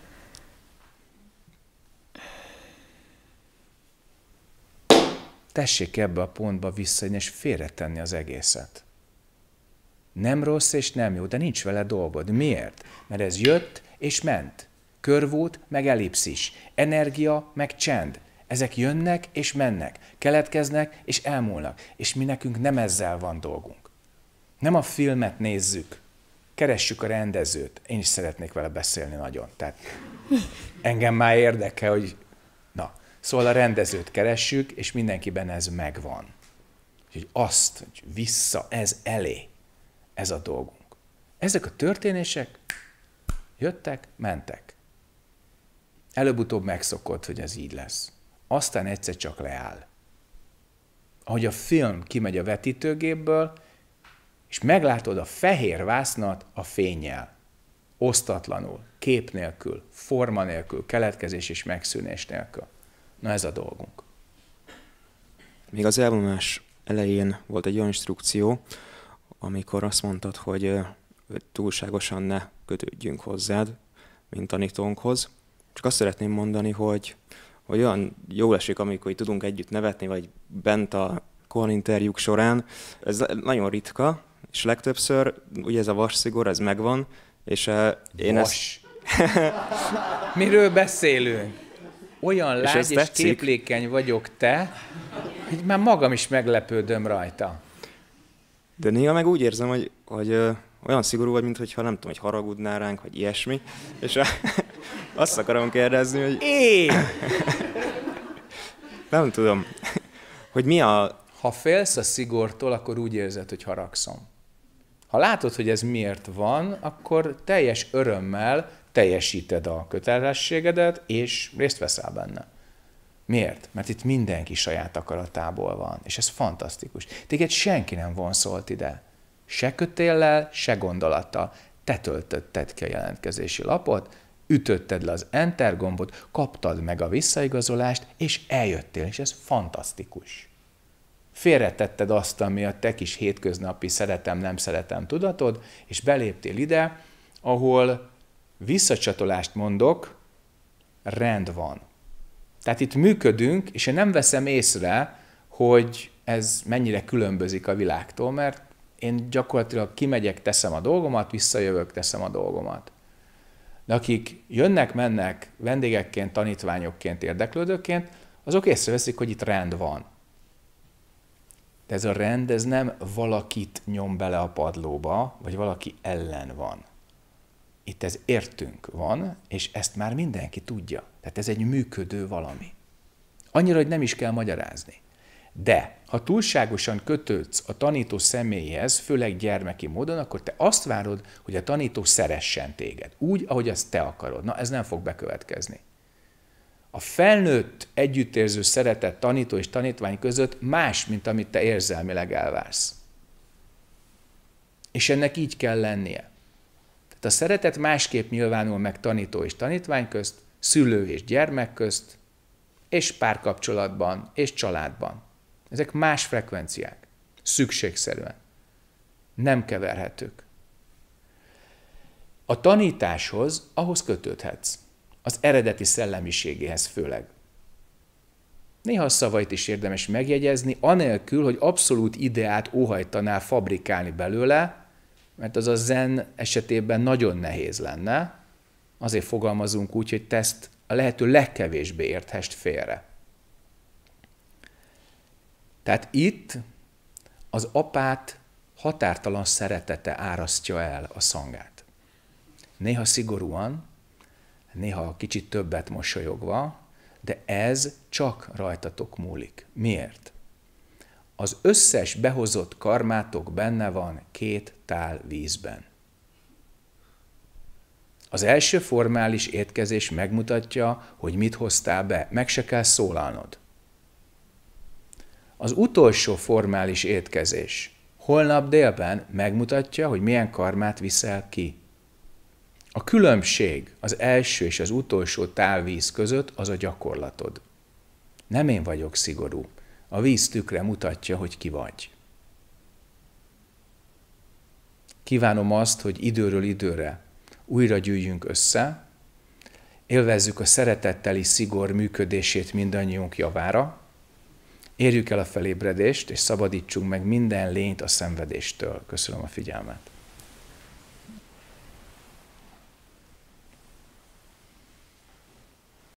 tessék ebbe a pontba visszajönni és félretenni az egészet. Nem rossz és nem jó, de nincs vele dolgod. Miért? Mert ez jött és ment. Körvút meg elipszis. Energia meg csend. Ezek jönnek és mennek, keletkeznek és elmúlnak, és mi nekünk nem ezzel van dolgunk. Nem a filmet nézzük, keressük a rendezőt. Én is szeretnék vele beszélni nagyon. Tehát (laughs) engem már érdekel, hogy Szóval a rendezőt keressük, és mindenkiben ez megvan. Úgyhogy azt, hogy vissza, ez elé, ez a dolgunk. Ezek a történések jöttek, mentek. Előbb-utóbb megszokott, hogy ez így lesz. Aztán egyszer csak leáll. Ahogy a film kimegy a vetítőgépből, és meglátod a fehér vásznat a fényjel. Osztatlanul, kép nélkül, forma nélkül, keletkezés és megszűnés nélkül. Na ez a dolgunk. Még az elvonás elején volt egy olyan instrukció, amikor azt mondtad, hogy túlságosan ne kötődjünk hozzád, mint tanítónkhoz. Csak azt szeretném mondani, hogy, hogy olyan jó esik, amikor így tudunk együtt nevetni, vagy bent a interjúk során. Ez nagyon ritka, és legtöbbször ugye ez a vas szigor, ez megvan, és uh, én vas. ezt... Miről beszélünk? olyan lágy és, és képlékeny vagyok te, hogy már magam is meglepődöm rajta. De néha meg úgy érzem, hogy, hogy ö, olyan szigorú vagy, mintha nem tudom, hogy haragudnál ránk, vagy ilyesmi, és a, (laughs) azt akarom kérdezni, hogy... É! (laughs) nem tudom, hogy mi a... Ha félsz a szigortól, akkor úgy érzed, hogy haragszom. Ha látod, hogy ez miért van, akkor teljes örömmel teljesíted a kötelességedet, és részt veszel benne. Miért? Mert itt mindenki saját akaratából van, és ez fantasztikus. Téged senki nem vonszolt ide. Se kötéllel, se gondolattal. Te töltötted ki a jelentkezési lapot, ütötted le az enter gombot, kaptad meg a visszaigazolást, és eljöttél, és ez fantasztikus. Félretetted azt, ami a te kis hétköznapi szeretem-nem szeretem tudatod, és beléptél ide, ahol visszacsatolást mondok, rend van. Tehát itt működünk, és én nem veszem észre, hogy ez mennyire különbözik a világtól, mert én gyakorlatilag kimegyek, teszem a dolgomat, visszajövök, teszem a dolgomat. De akik jönnek, mennek vendégekként, tanítványokként, érdeklődőként, azok észreveszik, hogy itt rend van. De ez a rend, ez nem valakit nyom bele a padlóba, vagy valaki ellen van. Itt ez értünk van, és ezt már mindenki tudja. Tehát ez egy működő valami. Annyira, hogy nem is kell magyarázni. De ha túlságosan kötődsz a tanító személyhez, főleg gyermeki módon, akkor te azt várod, hogy a tanító szeressen téged. Úgy, ahogy azt te akarod. Na, ez nem fog bekövetkezni. A felnőtt együttérző szeretet tanító és tanítvány között más, mint amit te érzelmileg elvársz. És ennek így kell lennie. De a szeretet másképp nyilvánul meg tanító és tanítvány közt, szülő és gyermek közt, és párkapcsolatban, és családban. Ezek más frekvenciák, szükségszerűen. Nem keverhetők. A tanításhoz ahhoz kötődhetsz, az eredeti szellemiségéhez főleg. Néha a szavait is érdemes megjegyezni, anélkül, hogy abszolút ideát óhajtanál fabrikálni belőle, mert az a zen esetében nagyon nehéz lenne, azért fogalmazunk úgy, hogy te ezt a lehető legkevésbé érthest félre. Tehát itt az apát határtalan szeretete árasztja el a szangát. Néha szigorúan, néha kicsit többet mosolyogva, de ez csak rajtatok múlik. Miért? az összes behozott karmátok benne van két tál vízben. Az első formális étkezés megmutatja, hogy mit hoztál be, meg se kell szólalnod. Az utolsó formális étkezés holnap délben megmutatja, hogy milyen karmát viszel ki. A különbség az első és az utolsó tálvíz között az a gyakorlatod. Nem én vagyok szigorú. A víz tükre mutatja, hogy ki vagy. Kívánom azt, hogy időről időre újra gyűjjünk össze, élvezzük a szeretetteli szigor működését mindannyiunk javára, érjük el a felébredést, és szabadítsunk meg minden lényt a szenvedéstől. Köszönöm a figyelmet.